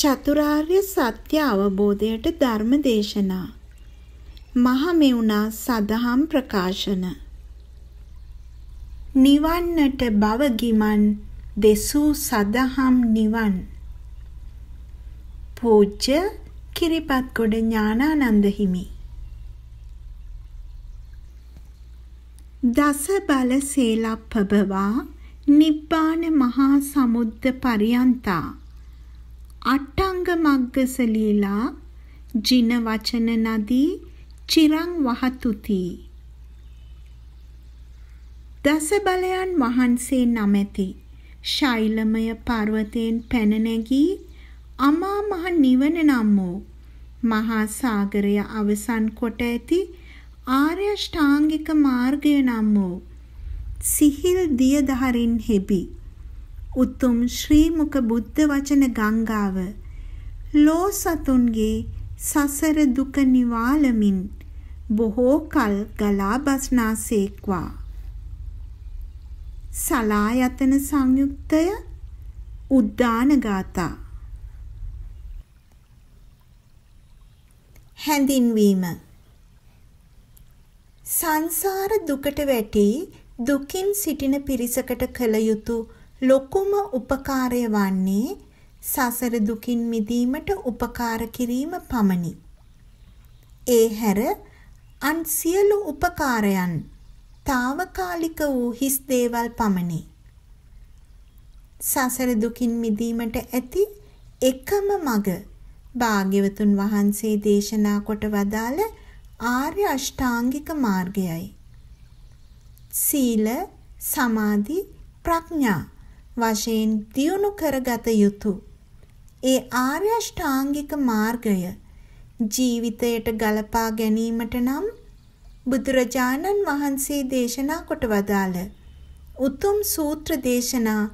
චතුරාර්ය සත්‍ය අවබෝධයට ධර්ම දේශනා මහමෙවුනා සදහම් ප්‍රකාශන නිවන්නට බව ගිමන් දෙසූ සදහම් නිවන් පූජ්‍ය කිරිපත්ගොඩ ඥානානන්ද හිමි දස බල සීලප්පබවා නිබ්බාන මහා සමුද්ද පරියන්තා අට්ටංග මග්ගසලීලා ජින වචන නදී චිරං වහතුති දස බලයන් වහන්සේ නමැති ශෛලමය පර්වතයෙන් පැන නැගී අමා මහ නිවන නම් වූ මහා සාගරය අවසන් කොට ඇති ආර්ය ෂ්ටාංගික මාර්ගය නම් වූ සිහිල් දියදහරින් හෙබි උතුම් ශ්‍රීමුක බුද්ධ වචන ගංගාව ලෝ සතුන්ගේ සසර දුක නිවාලමින් බොහෝ කල් ගලා බස්නාසේක්වා සලායතන සංයුක්තය උද්දාන ගාථා හැඳින්වීම සංසාර දුකට වැටි දුකින් සිටින පිරිසකට කළ යුතුය ලොකුම උපකාරය වන්නේ සසර දුකින් මිදීමට උපකාර කිරීම පමණි. ඒ හැර අන් සියලු උපකාරයන් తాවකාලික වූ හිස් දේවල් පමණි. සසර දුකින් මිදීමට ඇති එකම මඟ භාග්‍යවතුන් වහන්සේ දේශනා කොට වදාළ ආර්ය අෂ්ටාංගික මාර්ගයයි. සීල, සමාධි, ප්‍රඥා වශයෙන් දියුණු කරගත යුතුය. ඒ ආර්ය ෂ්ටාංගික මාර්ගය ජීවිතයට ගලපා ගැනීමට නම් බුදුරජාණන් වහන්සේ දේශනා කොට වදාළ උතුම් සූත්‍ර දේශනා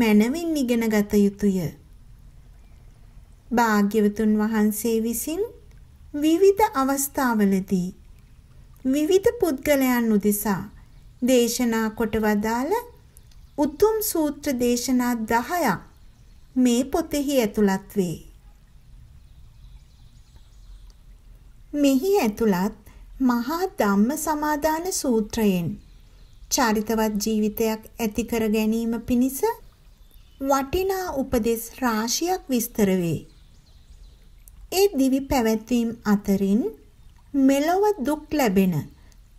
මනවින් ඉගෙන ගත යුතුය. භාග්‍යවතුන් වහන්සේ විසින් විවිධ අවස්ථාවලදී විවිධ පුද්ගලයන් උදෙසා දේශනා කොට වදාළ උතුම් සූත්‍ර දේශනා 10ක් මේ පොතෙහි ඇතුළත් වේ. මෙහි ඇතුළත් මහා ධම්ම සමාදාන සූත්‍රයෙන් චරිතවත් ජීවිතයක් ඇති කර ගැනීම පිණිස වටිනා උපදෙස් රාශියක් විස්තර වේ. ඒ දිවි පැවැත්වීම් අතරින් මෙලොව දුක් ලැබෙන,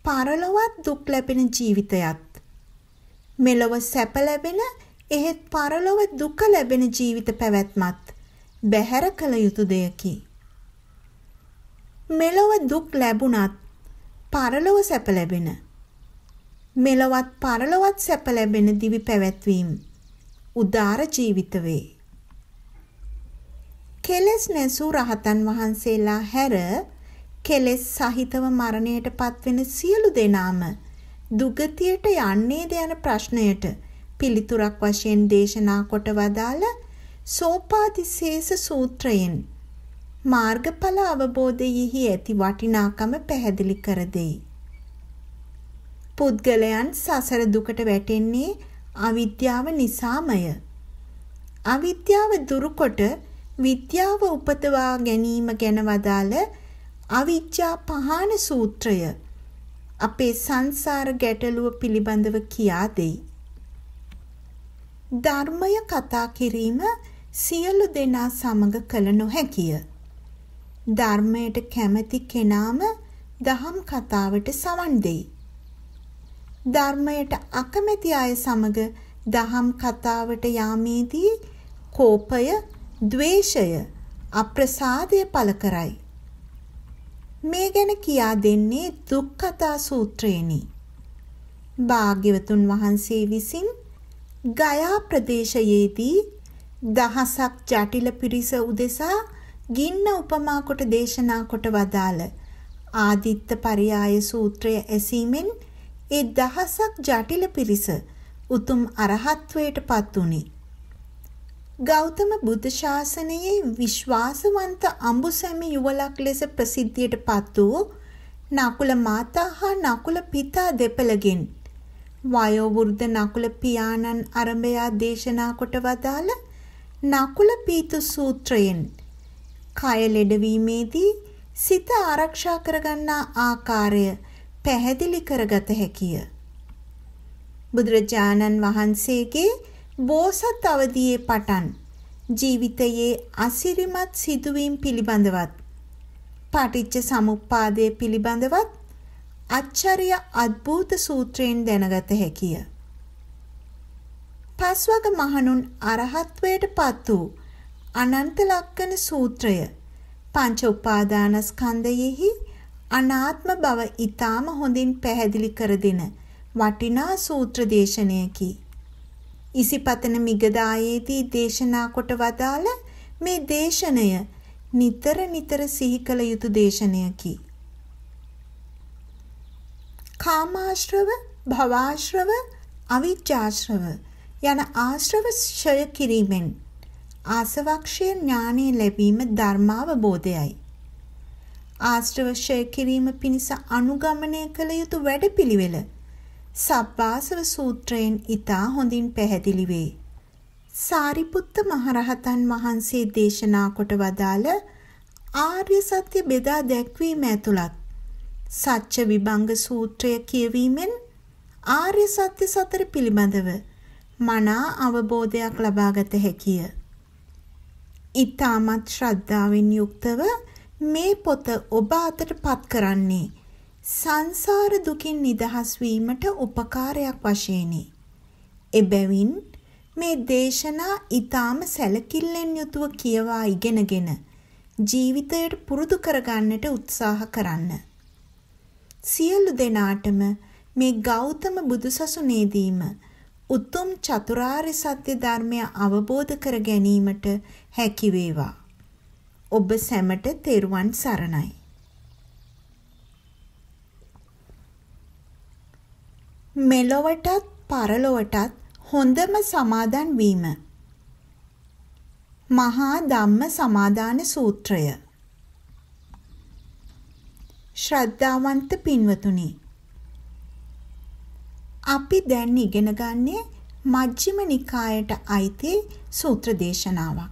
පරලොවත් දුක් ලැබෙන ජීවිතයත් මෙලොව සැප ලැබෙන එහෙත් පරලොව දුක ලැබෙන ජීවිත පැවැත්මත් බැහැර කළ යුතු දෙයකි. මෙලොව දුක් ලැබුණත් පරලොව සැප ලැබෙන මෙලොවත් පරලොවත් සැප ලැබෙන දිවි පැවැත්වීම උදාර ජීවිත වේ. කෙලස් නැසූ රහතන් වහන්සේලා හැර කෙලස් සහිතව මරණයට පත්වෙන සියලු දෙනාම දුගතියට යන්නේද යන ප්‍රශ්නයට පිළිතුරක් වශයෙන් දේශනා කොට වදාළ සෝපාතිශේෂ සූත්‍රයෙන් මාර්ගඵල අවබෝධයෙහි ඇති වටිනාකම පැහැදිලි කර දෙයි. පුද්ගලයන් සසර දුකට වැටෙන්නේ අවිද්‍යාව නිසාමය. අවිද්‍යාව දුරුකොට විද්‍යාව උපතවා ගැනීම ගැන වදාළ අවිද්‍යා පහාන සූත්‍රය අපේ සංසාර ගැටලුව පිළිබඳව කියා දෙයි. ධර්මය කතා කිරීම සියලු දෙනා සමග කළ නොහැකිය. ධර්මයට කැමති කෙනාම දහම් කතාවට සවන් දෙයි. ධර්මයට අකමැති අය සමග දහම් කතාවට යාමේදී කෝපය, ద్వේෂය, අප්‍රසාදය පළ කරයි. මේ ගැන කියා දෙන්නේ දුක්ඛතා සූත්‍රේනි. භාග්‍යවතුන් වහන්සේ විසින් ගයා ප්‍රදේශයේදී දහසක් ජටිල පිරිස උදෙසා ගින්න උපමා කොට දේශනා කොට වදාළ ආදිත්ත පරයාය සූත්‍රය ඇසීමෙන් ඒ දහසක් ජටිල පිරිස උතුම් අරහත්වයට පත් වුණේ ගෞතම බුද්ධ ශාසනයේ විශ්වාසවන්ත අඹුසැමි යුවලක් ලෙස ප්‍රසිද්ධියට පත් වූ නකුල මාතා හා නකුල පිතා දෙපළගෙන් වයෝවෘද්ධ නකුල පියාණන් අරඹයා දේශනා කොට වදාළ නකුල පීතු සූත්‍රයෙන් කය ලෙඩවීමේදී සිත ආරක්ෂා කරගන්නා ආකාරය පැහැදිලි කරගත හැකිය. බුදුරජාණන් වහන්සේගේ බෝසත් අවදියේ පටන් ජීවිතයේ අසිරිමත් සිදුවීම් පිළිබඳවත් පටිච්ච සමුප්පාදයේ පිළිබඳවත් අච්චරිය අද්භූත සූත්‍රයෙන් දැනගත හැකිය. පස්වග මහණුන් අරහත්වයට පත් වූ අනන්ත ලක්කන සූත්‍රය පංච උපාදානස්කන්ධයෙහි අනාත්ම බව ඊටාම හොඳින් පැහැදිලි කර දෙන වටිනා සූත්‍ර දේශනයකි. ඉසිපතන මිගදායේදී දේශනා කොට වදාළ මේ දේශනය නිතර නිතර සිහි කළ යුතු දේශනයකි. කාමාශ්‍රව, භවආශ්‍රව, අවිජ්ජාශ්‍රව යන ආශ්‍රව ක්ෂය කිරීමෙන් ආසවක්ෂය ඥානෙ ලැබීම ධර්මාවබෝධයයි. ආශ්‍රව ක්ෂය කිරීම පිණිස අනුගමනය කළ යුතු වැඩපිළිවෙල සබ්බාසව සූත්‍රයෙන් ඊතා හොඳින් පැහැදිලි වේ. සාරිපුත්ත මහරහතන් වහන්සේ දේශනා කොට වදාළ ආර්ය සත්‍ය බෙදා දැක්වීම ඇතුළත් සත්‍ය විභංග සූත්‍රය කියවීමෙන් ආර්ය සත්‍ය සතර පිළිබඳව මනා අවබෝධයක් ලබාගත හැකිය. ඊ타මත් ශ්‍රද්ධාවෙන් යුක්තව මේ පොත ඔබ අතට පත් කරන්නේ සංසාර දුකින් නිදහස් වීමට උපකාරයක් වශයෙනි. එබැවින් මේ දේශනා ඊටාම සැලකිල්ලෙන් යුතුව කියවා ඉගෙනගෙන ජීවිතයට පුරුදු කරගන්නට උත්සාහ කරන්න. සියලු දෙනාටම මේ ගෞතම බුදුසසුනේදීම උතුම් චතුරාර්ය සත්‍ය ධර්මය අවබෝධ කර ගැනීමට හැකි වේවා. ඔබ සැමට තෙරුවන් සරණයි. මෙලොවටත් පරලොවටත් හොඳම සමාදන් වීම. මහා ධම්ම සමාදාන සූත්‍රය. ශ්‍රද්ධාවන්ත පින්වතුනි. අපි දැන් ඉගෙන ගන්නේ මජ්ක්‍ධිම නිකායට අයිති සූත්‍ර දේශනාවක්.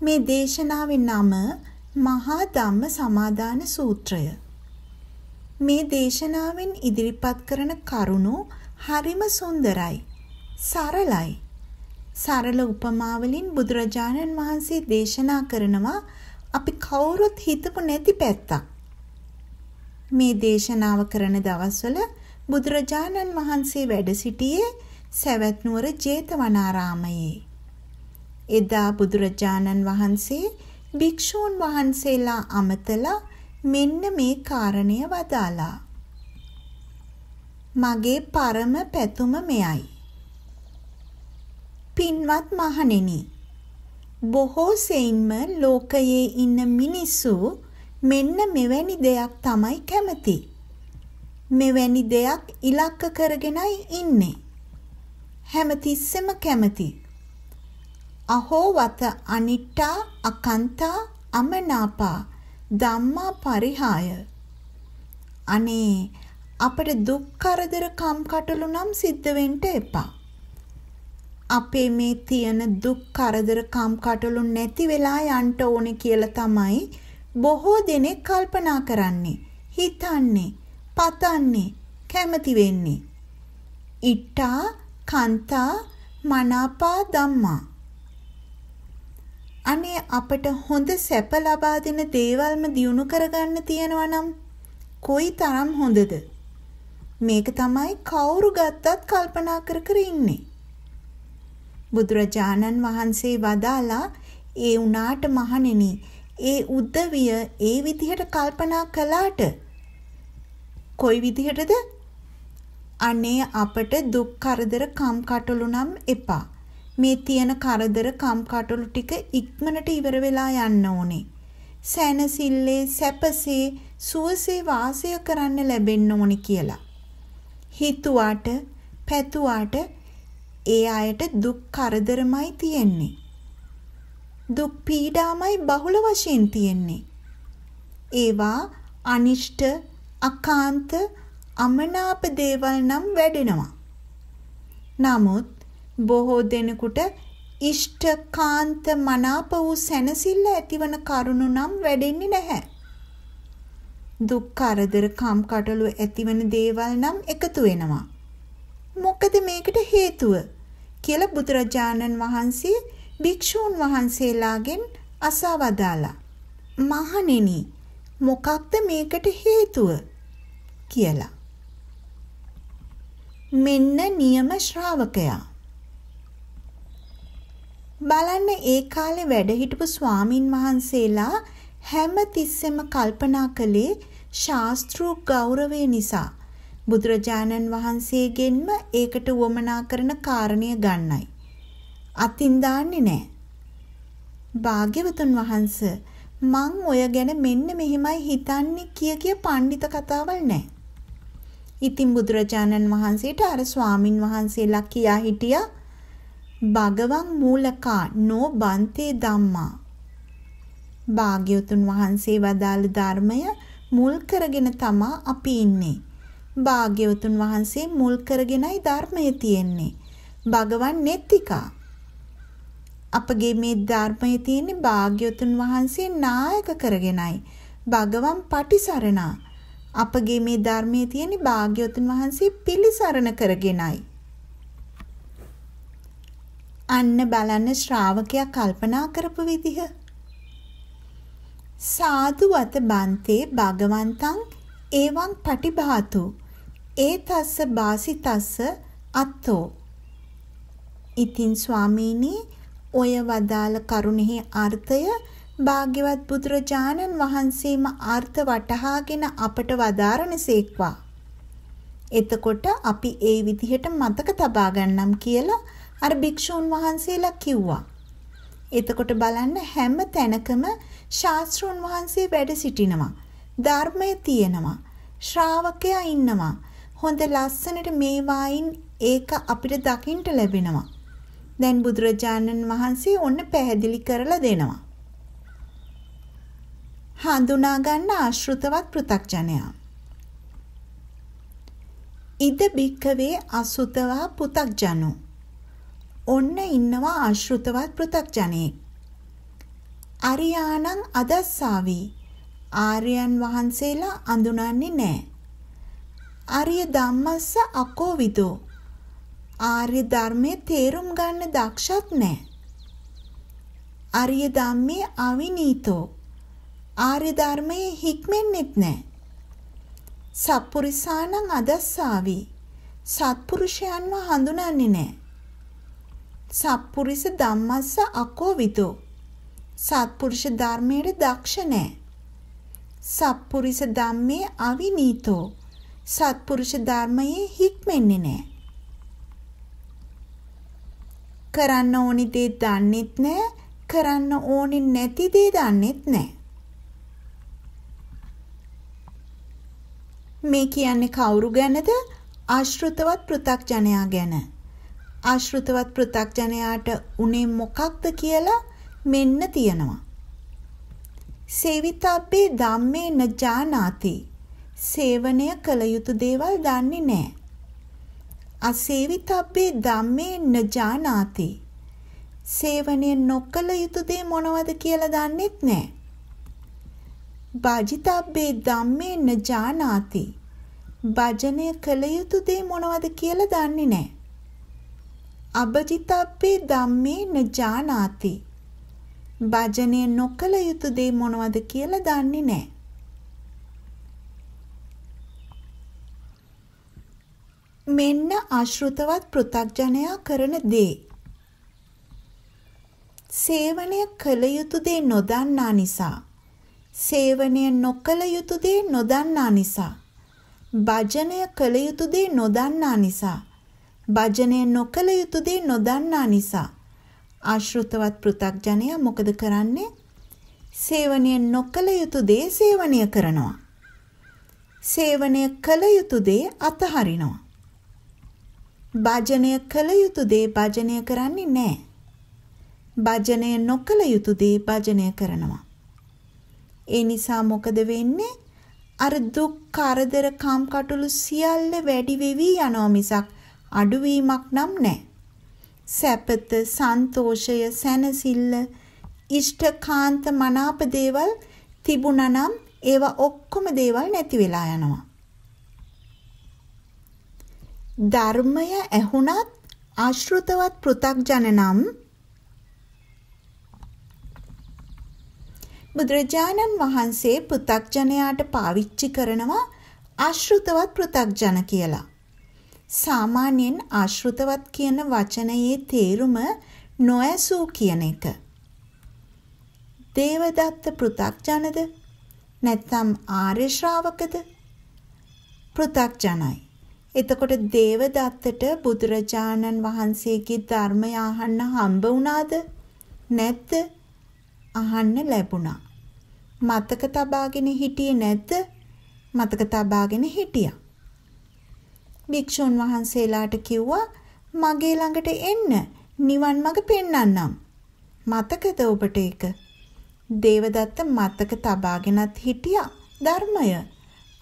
මේ දේශනාවේ නම මහා ධම්ම සමාදාන සූත්‍රය. මේ දේශනාවෙන් ඉදිරිපත් කරන කරුණු හරිම සුන්දරයි. සරලයි. සරල උපමා වලින් බුදුරජාණන් වහන්සේ දේශනා කරනවා අපි කවුරුත් හිතපු නැති පැත්තක්. මේ දේශනාව කරන දවස්වල බුදුරජාණන් වහන්සේ වැඩ සිටියේ සවැත් නුවර ජේතවනාරාමයේ. එදා බුදුරජාණන් වහන්සේ භික්ෂූන් වහන්සේලා අමතලා මෙන්න මේ කාරණය වදාලා. මගේ පරම පැතුම මෙයයි. පින්වත් මහණෙනි, බොහෝ සෙයින්ම ලෝකයේ ඉන්න මිනිස්සු මෙන්න මෙවැනි දෙයක් තමයි කැමති. මෙවැනි දෙයක් ඉලක්ක කරගෙනයි ඉන්නේ. හැමතිස්සෙම කැමති. අහෝ වත අනිට්ටා අකන්තා අමනාපා ධම්මා පරිහාය. අනේ අපට දුක් කරදර කම් කටළු නම් සිද්ධ වෙන්න එපා. අපේ මේ තියෙන දුක් කරදර කම් කටළු නැති වෙලා යන්න ඕනේ කියලා තමයි බොහෝ දෙනෙක් කල්පනා කරන්නේ, හිතන්නේ, පතන්නේ, කැමති වෙන්නේ. ඉට්ටා, කන්තා, මනාපා ධම්මා අනේ අපට හොඳ සැප ලබා දෙන දේවල්ම දියුණු කරගන්න තියෙනවා නම් කොයි තරම් හොඳද? මේක තමයි කවුරු ගත්තත් කල්පනා කර කර ඉන්නේ. බුදුරජාණන් වහන්සේ වදාලා ඒ උනාට මහණෙනි ඒ උද්දවිය ඒ විදිහට කල්පනා කළාට කොයි විදිහටද අනේ අපට දුක් කරදර කම් කටළු නම් එපා මේ තියෙන කරදර කම්කටොළු ටික ඉක්මනට ඉවර වෙලා යන්න ඕනේ. සැනසille සැපසේ සුවසේ වාසය කරන්න ලැබෙන්න ඕනේ කියලා. හිතුවාට පැතුවාට ඒ අයට දුක් කරදරමයි තියෙන්නේ. දුක් පීඩාමයි බහුල වශයෙන් තියෙන්නේ. ඒවා අනිෂ්ට, අකාන්ත, අමනාප දේවල් නම් වැඩෙනවා. නමුත් බොහෝ දෙනෙකුට ඉෂ්ඨකාන්ත මනාප වූ සැනසෙල්ල ඇතිවන කරුණු නම් වැඩෙන්නේ නැහැ. දුක් කරදර කම්කටොළු ඇතිවන දේවල් නම් එකතු වෙනවා. මොකද මේකට හේතුව කියලා බුදුරජාණන් වහන්සේ භික්ෂූන් වහන්සේලාගෙන් අසවදාලා. මහණෙනි මොකක්ද මේකට හේතුව කියලා. මෙන්න නියම ශ්‍රාවකයා බලන්න ඒ කාලේ වැඩ හිටපු ස්වාමින් වහන්සේලා හැම තිස්සෙම කල්පනා කළේ ශාස්ත්‍රු ගෞරවය නිසා බුදුරජාණන් වහන්සේගෙන්ම ඒකට වමනා කරන කාරණය ගන්නයි. අතින් දාන්නේ නැහැ. භාග්‍යවතුන් වහන්ස මං ඔය ගැන මෙන්න මෙහෙමයි හිතන්නේ කිය කිය පඬිත කතාවල් නැහැ. ඉතින් බුදුරජාණන් වහන්සේට අර ස්වාමින් වහන්සේලා කියා හිටියා භගවන් මූලකා නෝ බන්තේ ධම්මා භාග්‍යවතුන් වහන්සේ වදාළ ධර්මය මුල් කරගෙන තමා අපි ඉන්නේ භාග්‍යවතුන් වහන්සේ මුල් කරගෙනයි ධර්මය තියෙන්නේ භගවන් නෙත්තිකා අපගේ මේ ධර්මයේ තියෙන භාග්‍යවතුන් වහන්සේ නායක කරගෙනයි භගවන් පටිසරණා අපගේ මේ ධර්මයේ තියෙන භාග්‍යවතුන් වහන්සේ පිළිසරණ කරගෙනයි අන්න බලන්න ශ්‍රාවකයා කල්පනා කරපු විදිහ. සාදු වත බන්තේ භගවන්තං ඒවං පටිභාතු ඒ තස්ස බාසි තස්ස අත්තෝ ඉතින් ස්වාමීනි ඔය වදාළ කරුණෙහි අර්ථය භාග්‍යවත් බුදුරජාණන් වහන්සේම අර්ථ වටහාගෙන අපට වදාරණසේක්වා එතකොට අපි ඒ විදිහට මතක තබා ගන්නම් කියලා අර භික්ෂූන් වහන්සේලා කිව්වා. එතකොට බලන්න හැම තැනකම ශාස්ත්‍රූන් වහන්සේ වැඩ සිටිනවා. ධර්මය තියෙනවා. ශ්‍රාවකයා ඉන්නවා. හොඳ ලස්සනට මේවායින් ඒක අපිට දකින්ට ලැබෙනවා. දැන් බුදුරජාණන් වහන්සේ ඔන්න පැහැදිලි කරලා දෙනවා. හඳුනා ගන්න ආශෘතවත් පෘ탁ජනයා. ඉද බික්කවේ අසුතවා පෘ탁ජනෝ ඔන්න ඉන්නවා ආශෘතවත් පෘ탁ජනේ. අරියාණං අදස්සාවි. ආර්යයන් වහන්සේලා අඳුනන්නේ නැහැ. ආර්ය ධම්මස්ස අකෝවිදෝ. ආර්ය ධර්මයේ තේරුම් ගන්න දක්ෂත් නැහැ. ආර්ය ධම්මේ අවිනීතෝ. ආර්ය ධර්මයේ හික්මෙන්නෙත් නැහැ. සත්පුරිසාණං අදස්සාවි. සත්පුරුෂයන්ව හඳුනන්නේ නැහැ. සත්පුරුෂ ධම්මස්ස අකෝ විදෝ සත්පුරුෂ ධර්මයේ දක්ෂ නැහැ සත්පුරුෂ ධම්මේ අවිනීතෝ සත්පුරුෂ ධර්මයේ හික්මෙන්නේ නැහැ කරන්න ඕනි දේ දන්නෙත් නැහැ කරන්න ඕනි නැති දේ දන්නෙත් නැහැ මේ කියන්නේ කවුරු ගැනද ආශෘතවත් පෘ탁ජනයා ගැන ආශෘතවත් පෘථග්ජනයාට උනේ මොකක්ද කියලා මෙන්න තියෙනවා. සේවිතාපේ ධම්මේ න ජානාති. සේවනය කළ යුතු දේවල් දන්නේ නැහැ. අසේවිතාපේ ධම්මේ න ජානාති. සේවනය නොකළ යුතු දේ මොනවද කියලා දන්නෙත් නැහැ. භාජිතාබ්බේ ධම්මේ න ජානාති. භජනය කළ යුතු දේ මොනවද කියලා දන්නේ නැහැ. අබජිතප්පේ ධම්මේ නජානාති. භජනය නොකළ යුතු දේ මොනවද කියලා දන්නේ නැහැ. මෙන්න අශෘතවත් පෘ탁ජනයා කරන දේ. සේවනය කළ යුතු දේ නොදන්නා නිසා සේවනය නොකළ යුතු දේ නොදන්නා නිසා භජනය කළ යුතු දේ නොදන්නා නිසා භජනය නොකළ යුතු දේ නොදන්නා නිසා ආශෘතවත් පෘ탁ජනයා මොකද කරන්නේ? සේවනය නොකළ යුතු දේ සේවනය කරනවා. සේවනය කළ යුතු දේ අතහරිනවා. භජනය කළ යුතු දේ භජනය කරන්නේ නැහැ. භජනය නොකළ යුතු දේ භජනය කරනවා. ඒ නිසා මොකද වෙන්නේ? අර දුක්, කරදර, කාම්කටොළු සියල්ල වැඩි වෙවි යනවා මිසක් අඩුවීමක් නම් නැහැ. සැපත, සන්තෝෂය, සැනසෙල්ල, ඉෂ්ඨකාන්ත මනාප දේවල් තිබුණා නම් ඒවා ඔක්කොම දේවල් නැති වෙලා යනවා. ධර්මය ඇහුණත් ආශෘතවත් පෘ탁ජන නම් බුදුරජාණන් වහන්සේ පෘ탁ජනයාට පාවිච්චි කරනවා ආශෘතවත් පෘ탁ජන කියලා. සාමාන්‍යයෙන් ආශෘතවත් කියන වචනයේ තේරුම නොඇසූ කියන එක. දේවදත්ත පෘ탁ජනද නැත්නම් ආර්ය ශ්‍රාවකද? පෘ탁ජනයි. එතකොට දේවදත්තට බුදුරජාණන් වහන්සේගේ ධර්මය අහන්න හම්බ වුණාද? නැත්ද? අහන්න ලැබුණා. මතක තබාගෙන හිටියේ නැද්ද? මතක තබාගෙන හිටියා. භික්ෂුන් වහන්සේලාට කිව්වා මගේ ළඟට එන්න නිවන් මඟ පෙන්වන්නම්. මතකද ඔබට ඒක? දේවදත්ත මතක තබාගෙනත් හිටියා ධර්මය.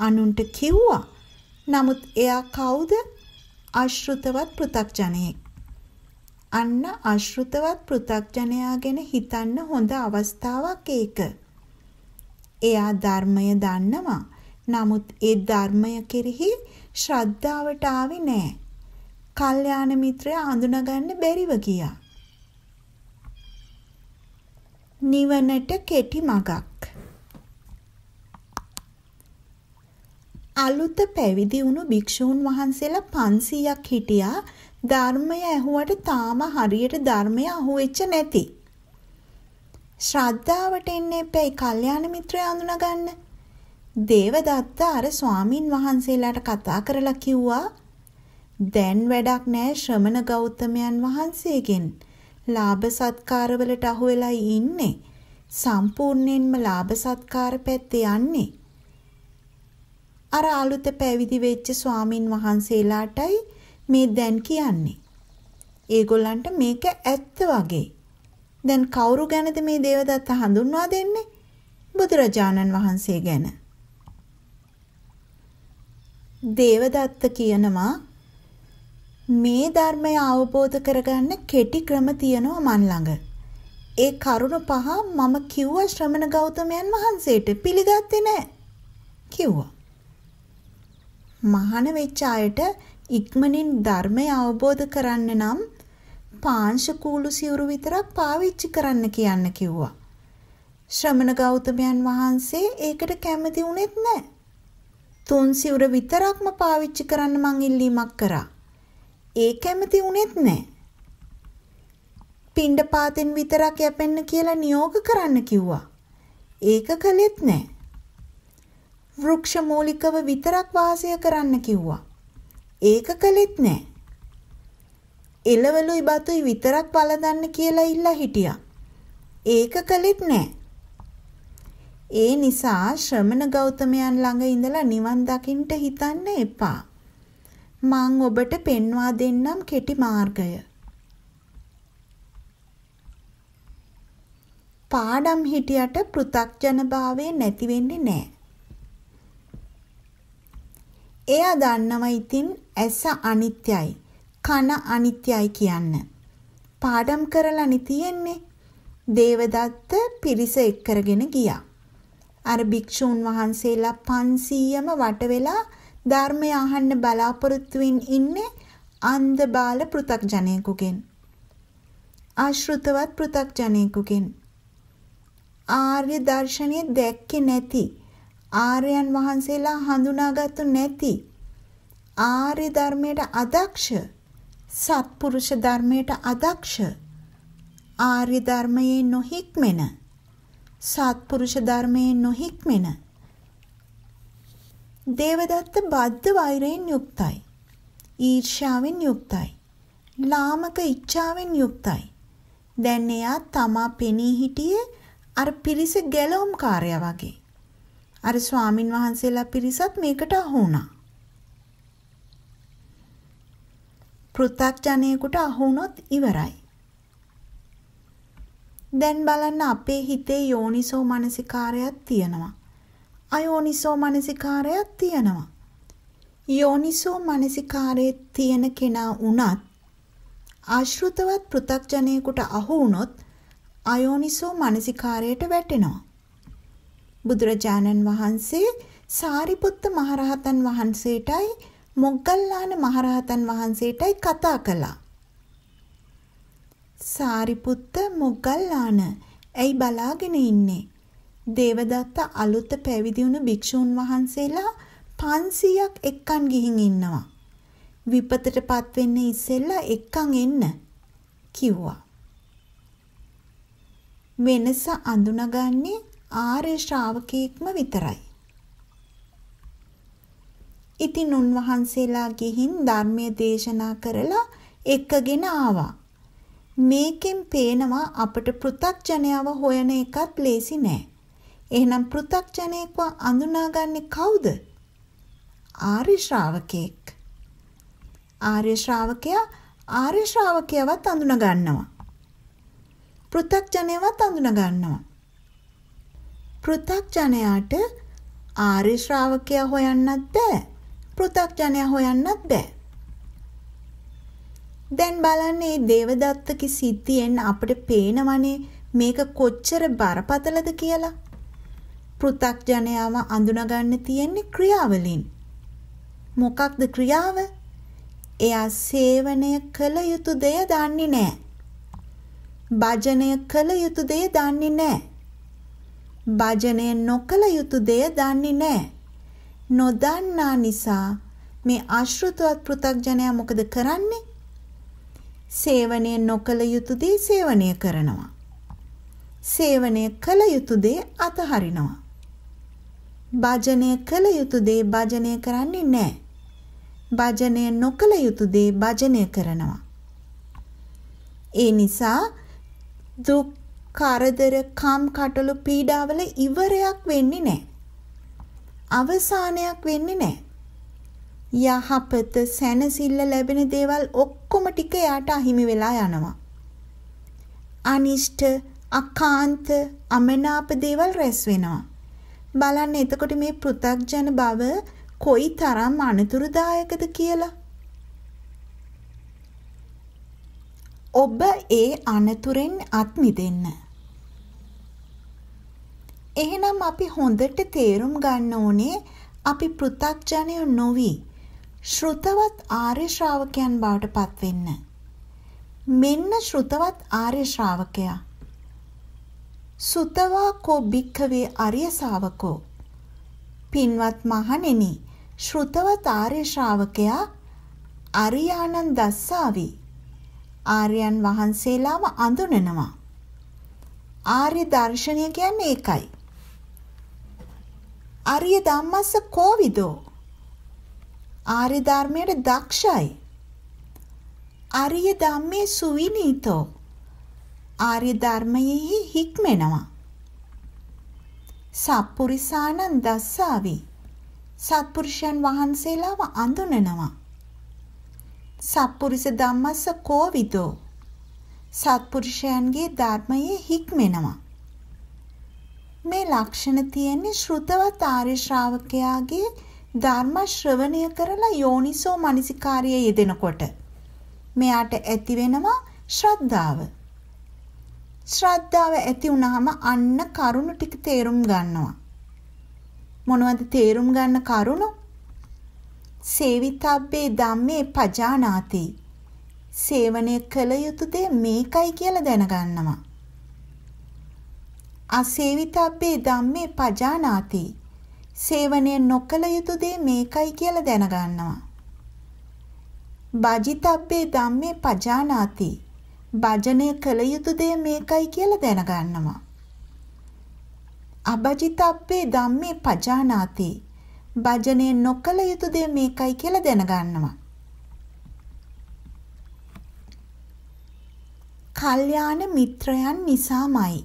අනුන්ට කිව්වා. නමුත් එයා කවුද? අශෘතවත් පෘ탁ජනෙක්. අන්න අශෘතවත් පෘ탁ජනයා ගැන හිතන්න හොඳ අවස්ථාවක් ඒක. එයා ධර්මය දන්නවා. නමුත් ඒ ධර්මය කෙරෙහි ශ්‍රද්ධාවට ආවේ නෑ. කල්යාණ මිත්‍රයා අඳුනගන්න බැරිව ගියා. නිවනට කෙටි මගක්. අලුත පැවිදි වුණු භික්ෂූන් වහන්සේලා 500ක් හිටියා ධර්මය ඇහුවට තාම හරියට ධර්මය අහුවෙච්ච නැති. ශ්‍රද්ධාවට එන්න එපැයි කල්යාණ මිත්‍රය අඳුනගන්න. දේවදත්ත අර ස්වාමින් වහන්සේලාට කතා කරලා කිව්වා දැන් වැඩක් නෑ ශ්‍රමණ ගෞතමයන් වහන්සේගෙන් ලාභ සත්කාරවලට අහු වෙලා ඉන්නේ සම්පූර්ණයෙන්ම ලාභ සත්කාර පැත්තේ යන්නේ අර අලුත පැවිදි වෙච්ච ස්වාමින් වහන්සේලාටයි මේ දැන් කියන්නේ. ඒගොල්ලන්ට මේක ඇත්ත වගේ. දැන් කවුරු ගැනද මේ දේවදත්ත හඳුන්වා දෙන්නේ? බුදුරජාණන් වහන්සේ ගැන. දේවදත්ත කියනවා මේ ධර්මය අවබෝධ කරගන්න කෙටි ක්‍රම තියෙනවා මන් ළඟ. ඒ කරුණ පහ මම කිව්වා ශ්‍රමණ ගෞතමයන් වහන්සේට පිළිගත්තේ නැහැ කිව්වා. මහාන වෙච්ච අයට ඉක්මනින් ධර්මය අවබෝධ කරන්න නම් පාංශකූලු සිවුරු විතරක් පාවිච්චි කරන්න කියන්න කිව්වා. ශ්‍රමණ ගෞතමයන් වහන්සේ ඒකට කැමති වුණෙත් නැහැ. තුන් සිවුර විතරක්ම පාවිච්චි කරන්න මං ඉල්ලීමක් කරා. ඒ කැමති වුණෙත් නෑ. පින්ඩ පාතෙන් විතරක් යැපෙන්න කියලා නියෝග කරන්න කිව්වා. ඒක කළෙත් නෑ. වෘක්ෂ මූලිකව විතරක් වාසය කරන්න කිව්වා. ඒක කළෙත් නෑ. එළවලුයි බතුයි විතරක් වළඳන්න කියලා ඉල්ලා හිටියා. ඒක කළෙත් නෑ. ඒ නිසා ශ්‍රමණ ගෞතමයන් ළඟ ඉඳලා නිවන් දකින්න හිතන්න එපා. මං ඔබට පෙන්වා දෙන්නම් කෙටි මාර්ගය. පාඩම් හිටියට පෘ탁ජනභාවය නැති වෙන්නේ නැහැ. එයා දන්නවා ඉතින් ඇස අනිත්‍යයි, කන අනිත්‍යයි කියන්න. පාඩම් කරලානි තියෙන්නේ. දේවදත්ත පිරිස එක්කරගෙන ගියා. අර භික්ෂූන් වහන්සේලා 500ම වට වෙලා ධර්මය අහන්න බලාපොරොත්තුෙන් ඉන්නේ අන්ධ බාල පෘ탁ජනයෙකුගෙන්. ආශෘතවත් පෘ탁ජනයෙකුගෙන්. ආර්ය දර්ශනය දැක්කේ නැති ආර්යයන් වහන්සේලා හඳුනාගත්තු නැති ආර්ය ධර්මයට අදක්ෂ සත්පුරුෂ ධර්මයට අදක්ෂ ආර්ය ධර්මයේ නොහික්මෙන සත්පුරුෂ ධර්මයෙන් නොහික්මෙන දේවදත්ත බද්ධ වෛරයෙන් යුක්තයි. ඊර්ෂාවෙන් යුක්තයි. ලාමක ඉච්ඡාවෙන් යුක්තයි. දැන් එයා තමා පෙනී හිටියේ අර පිරිස ගැලොම් කාර්යය වගේ. අර ස්වාමින් වහන්සේලා පිරිසත් මේකට අහු වුණා. පෘථග්ජනයෙකුට අහු වුණොත් ඉවරයි. දැන් බලන්න අපේ හිතේ යෝනිසෝ මනසිකාරයක් තියෙනවා. අයෝනිසෝ මනසිකාරයක් තියෙනවා. යෝනිසෝ මනසිකාරයේ තියෙන කෙනා වුණත් ආශෘතවත් පෘ탁ජනයෙකුට අහු වුණොත් අයෝනිසෝ මනසිකාරයට වැටෙනවා. බුදුරජාණන් වහන්සේ සාරිපුත්ත මහරහතන් වහන්සේටයි මොග්ගල්ලාන මහරහතන් වහන්සේටයි කතා කළා. සාරිපුත්ත මොග්ගල්ලාන ඇයි බලාගෙන ඉන්නේ? දේවදත්ත අලුත පැවිදි වුණු භික්ෂුන් වහන්සේලා 500ක් එක්කන් ගිහින් ඉන්නවා. විපතටපත් වෙන්න ඉස්සෙල්ලා එක්කන් එන්න කිව්වා. වෙනස අඳුනගන්නේ ආර්ය ශ්‍රාවකෙක්ම විතරයි. ඉතින් උන්වහන්සේලා ගිහින් ධර්මයේ දේශනා කරලා එක්කගෙන ආවා. මේකෙන් පේනවා අපට පෘථග්ජනයව හොයන එකත් ලේසි නෑ. එහෙනම් පෘථග්ජනයෙක්ව අඳුනාගන්නේ කවුද? ආර්ය ශ්‍රාවකෙක්. ආර්ය ශ්‍රාවකයා ආර්ය ශ්‍රාවකයවත් අඳුනගන්නවා. පෘථග්ජනයවත් අඳුනගන්නවා. පෘථග්ජනයාට ආර්ය ශ්‍රාවකයා හොයන්නත් බෑ. පෘථග්ජනයා හොයන්නත් බෑ. දැන් බලන්න මේ දේවදත්තගේ සිද්ධියෙන් අපිට පේනවනේ මේක කොච්චර බරපතලද කියලා. පෘථග්ජනයාව අඳුනගන්න තියෙන්නේ ක්‍රියාවලින්. මොකක්ද ක්‍රියාව? එයා සේවනය කළ යුතු දෙය දන්නේ නැහැ. භජනය කළ යුතු දෙය දන්නේ නැහැ. භජනය නොකළ යුතු දෙය දන්නේ නැහැ. නොදන්නා නිසා මේ අශෘතවත් පෘථග්ජනයා මොකද කරන්නේ? සේවනය නොකළ යුතු දේ සේවනය කරනවා. සේවනය කළ යුතු දේ අතහරිනවා. භජනය කළ යුතු දේ භජනය කරන්නේ නැහැ. භජනය නොකළ යුතු දේ භජනය කරනවා. ඒ නිසා දුක් කරදර කම් කටළු පීඩාවල ඉවරයක් වෙන්නේ නැහැ. අවසානයක් වෙන්නේ නැහැ. යහපත සැනසෙල්ල ලැබෙන දේවල් ඔක්කොම ටික එයාට අහිමි වෙලා යනවා. අනිෂ්ට, අකාන්ත, අමනාප දේවල් රැස් වෙනවා. බලන්න එතකොට මේ පෘථග්ජන බව කොයි තරම් අනතුරුදායකද කියලා. ඔබ ඒ අනතුරෙන් අත් මිදෙන්න. එහෙනම් අපි හොඳට තේරුම් ගන්න ඕනේ අපි පෘථග්ජනය නොවී ශ්‍රුතවත් ආර්ය ශ්‍රාවකයන් බවට පත්වෙන්න. මෙන්න ශ්‍රුතවත් ආර්ය ශ්‍රාවකයා. සුතවා කෝ භික්ඛවේ ආර්ය ශාවකෝ. පින්වත් මහණෙනි, ශ්‍රුතවත් ආර්ය ශ්‍රාවකයා අරියාණන් දස්සාවි. ආර්යයන් වහන්සේලාම අඳුනනවා. ආර්ය දර්ශනය කියන්නේ ඒකයි. ආර්ය ධම්මස්ස කෝවිදෝ ආර්ය ධර්මයට දක්ෂයි. ආර්ය ධම්මේ සුවිනීතෝ. ආර්ය ධර්මයෙහි හික්මෙනවා. සත්පුරිසානං දස්සාවි. සත්පුරුෂයන් වහන්සේලාව අඳුනනවා. සත්පුරිස ධම්මස්ස කෝවිදෝ. සත්පුරුෂයන්ගේ ධර්මයේ හික්මෙනවා. මේ ලක්ෂණ තියෙන්නේ ශ්‍රුතවත් ආර්ය ශ්‍රාවකයාගේ ධර්ම ශ්‍රවණය කරලා යෝනිසෝ මනසිකාර්යය යෙදෙනකොට මෙයාට ඇති වෙනවා ශ්‍රද්ධාව. ශ්‍රද්ධාව ඇති වුනහම අන්න කරුණු ටික තේරුම් ගන්නවා. මොනවද තේරුම් ගන්න කරුණු? සේවිතබ්බේ ධම්මේ පජානාති. සේවනය කළ යුතු දේ මේකයි කියලා දැනගන්නවා. අසේවිතබ්බේ ධම්මේ පජානාති. සේවනය නොකළ යුතු දේ මේකයි කියලා දැනගන්නවා. බජිතබ්බේ ධම්මේ පජානාති. භජනය කළ යුතු දේ මේකයි කියලා දැනගන්නවා. අබජිතබ්බේ ධම්මේ පජානාති. භජනය නොකළ යුතු දේ මේකයි කියලා දැනගන්නවා. කල්යාණ මිත්‍රයන් නිසාමයි.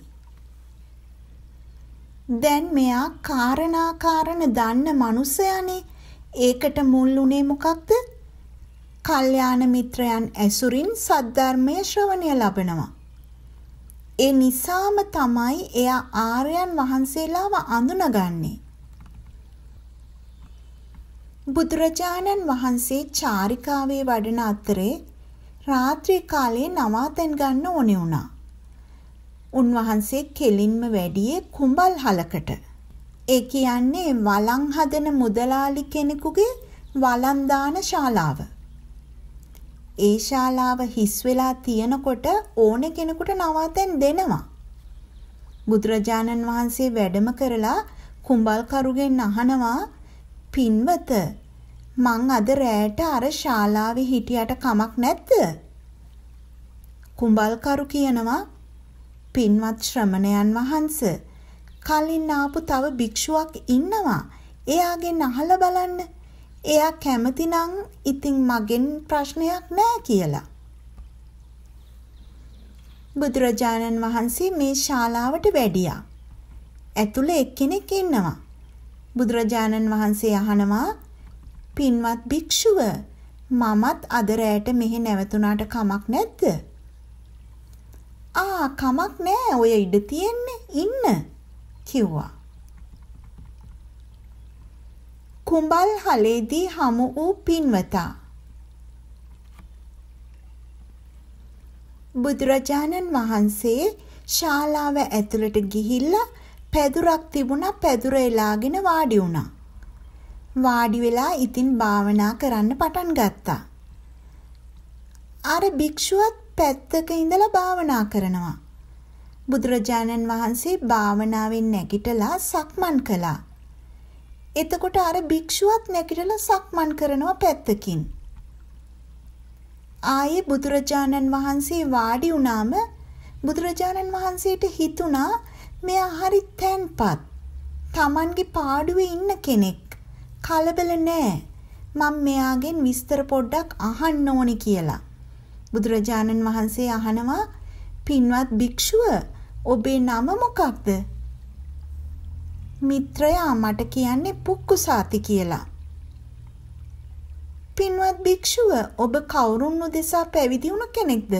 දැන් මෙයා කාරණාකාරණ දන්න මනුස්සයනේ. ඒකට මුල් උනේ මොකක්ද? කල්යාණ මිත්‍රයන් ඇසුරින් සද්ධර්මයේ ශ්‍රවණය ලබනවා. ඒ නිසාම තමයි එයා ආර්යයන් වහන්සේලාව අඳුනගන්නේ. බුදුරජාණන් වහන්සේ චාරිකාවේ වඩන අතරේ රාත්‍රී කාලේ නවාතැන් ගන්න ඕනේ වුණා. උන්වහන්සේ කෙලින්ම වැඩියේ කුඹල් හලකට. ඒ කියන්නේ වළං හදන මුදලාලි කෙනෙකුගේ වළං දාන ශාලාව. ඒ ශාලාව හිස් වෙලා තියෙනකොට ඕන කෙනෙකුට නවාතැන් දෙනවා. බුදුරජාණන් වහන්සේ වැඩම කරලා කුඹල් කරුගෙන් අහනවා පින්වත මං අද රැයට අර ශාලාවේ හිටියට කමක් නැද්ද? කුඹල්කරු කියනවා පින්වත් ශ්‍රමණයන් වහන්ස කලින් ආපු තව භික්ෂුවක් ඉන්නවා. එයාගෙන් අහලා බලන්න. එයා කැමතිනම් ඉතින් මගෙන් ප්‍රශ්නයක් නෑ කියලා. බුදුරජාණන් වහන්සේ මේ ශාලාවට වැඩියා. ඇතුළේ එක්කෙනෙක් ඉන්නවා. බුදුරජාණන් වහන්සේ අහනවා පින්වත් භික්ෂුව මමත් අද රැයට මෙහි නැවතුණාට කමක් නැද්ද? ආ කමක් නෑ ඔය ඉඩ තියෙන්නේ ඉන්න කිව්වා. කුඹල් හලේදී හමු වූ පින්වතා. බුදුරජාණන් වහන්සේ ශාලාව ඇතුළට ගිහිල්ලා පැදුරක් තිබුණා පැදුර එලාගෙන වාඩි වුණා. වාඩි වෙලා ඉතින් භාවනා කරන්න පටන් ගත්තා. අර භික්ෂුවත් පැත්තක ඉඳලා භාවනා කරනවා. බුදුරජාණන් වහන්සේ භාවනාවෙන් නැගිටලා සක්මන් කළා. එතකොට අර භික්ෂුවත් නැගිටලා සක්මන් කරනවා පැත්තකින්. ආයේ බුදුරජාණන් වහන්සේ වාඩි වුණාම බුදුරජාණන් වහන්සේට හිතුණා මෙයා හරි තැන්පත්. Tamange පාඩුවේ ඉන්න කෙනෙක්. කලබල නෑ. මම මෙයාගෙන් විස්තර පොඩ්ඩක් අහන්න ඕනි කියලා. බුදුරජාණන් වහන්සේ අහනවා පින්වත් භික්ෂුව ඔබේ නම මොකක්ද? මිත්‍රයා මට කියන්නේ පුක්කුසාති කියලා. පින්වත් භික්ෂුව ඔබ කවුරුන් උදෙසා පැවිදි වුණ කෙනෙක්ද?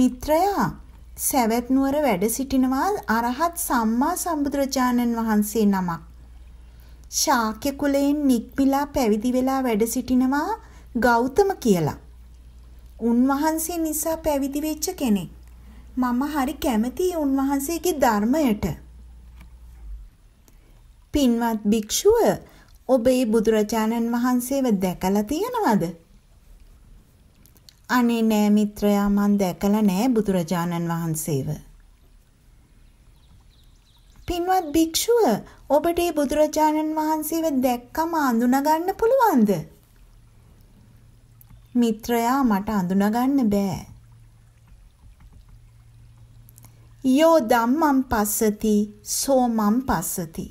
මිත්‍රයා සැවැත් නුවර වැඩ සිටිනවා අරහත් සම්මා සම්බුදුරජාණන් වහන්සේ නමක්. ශාක්‍ය කුලයෙන් නික්මිලා පැවිදි වෙලා වැඩ සිටිනවා ගෞතම කියලා. උන්වහන්සේ නිසා පැවිදි වෙච්ච කෙනෙක්. මම හරි කැමතියි උන්වහන්සේගේ ධර්මයට. පින්වත් භික්ෂුව ඔබේ බුදුරජාණන් වහන්සේව දැකලා තියෙනවද? අනේ නෑ මිත්‍රයා මං දැකලා නෑ බුදුරජාණන් වහන්සේව. පින්වත් භික්ෂුව ඔබට බුදුරජාණන් වහන්සේව දැක්කම අඳුනගන්න පුළුවන්ද? මිත්‍රයා මට අඳුනගන්න බෑ. යෝ ධම්මං පස්සති සෝමං පස්සති.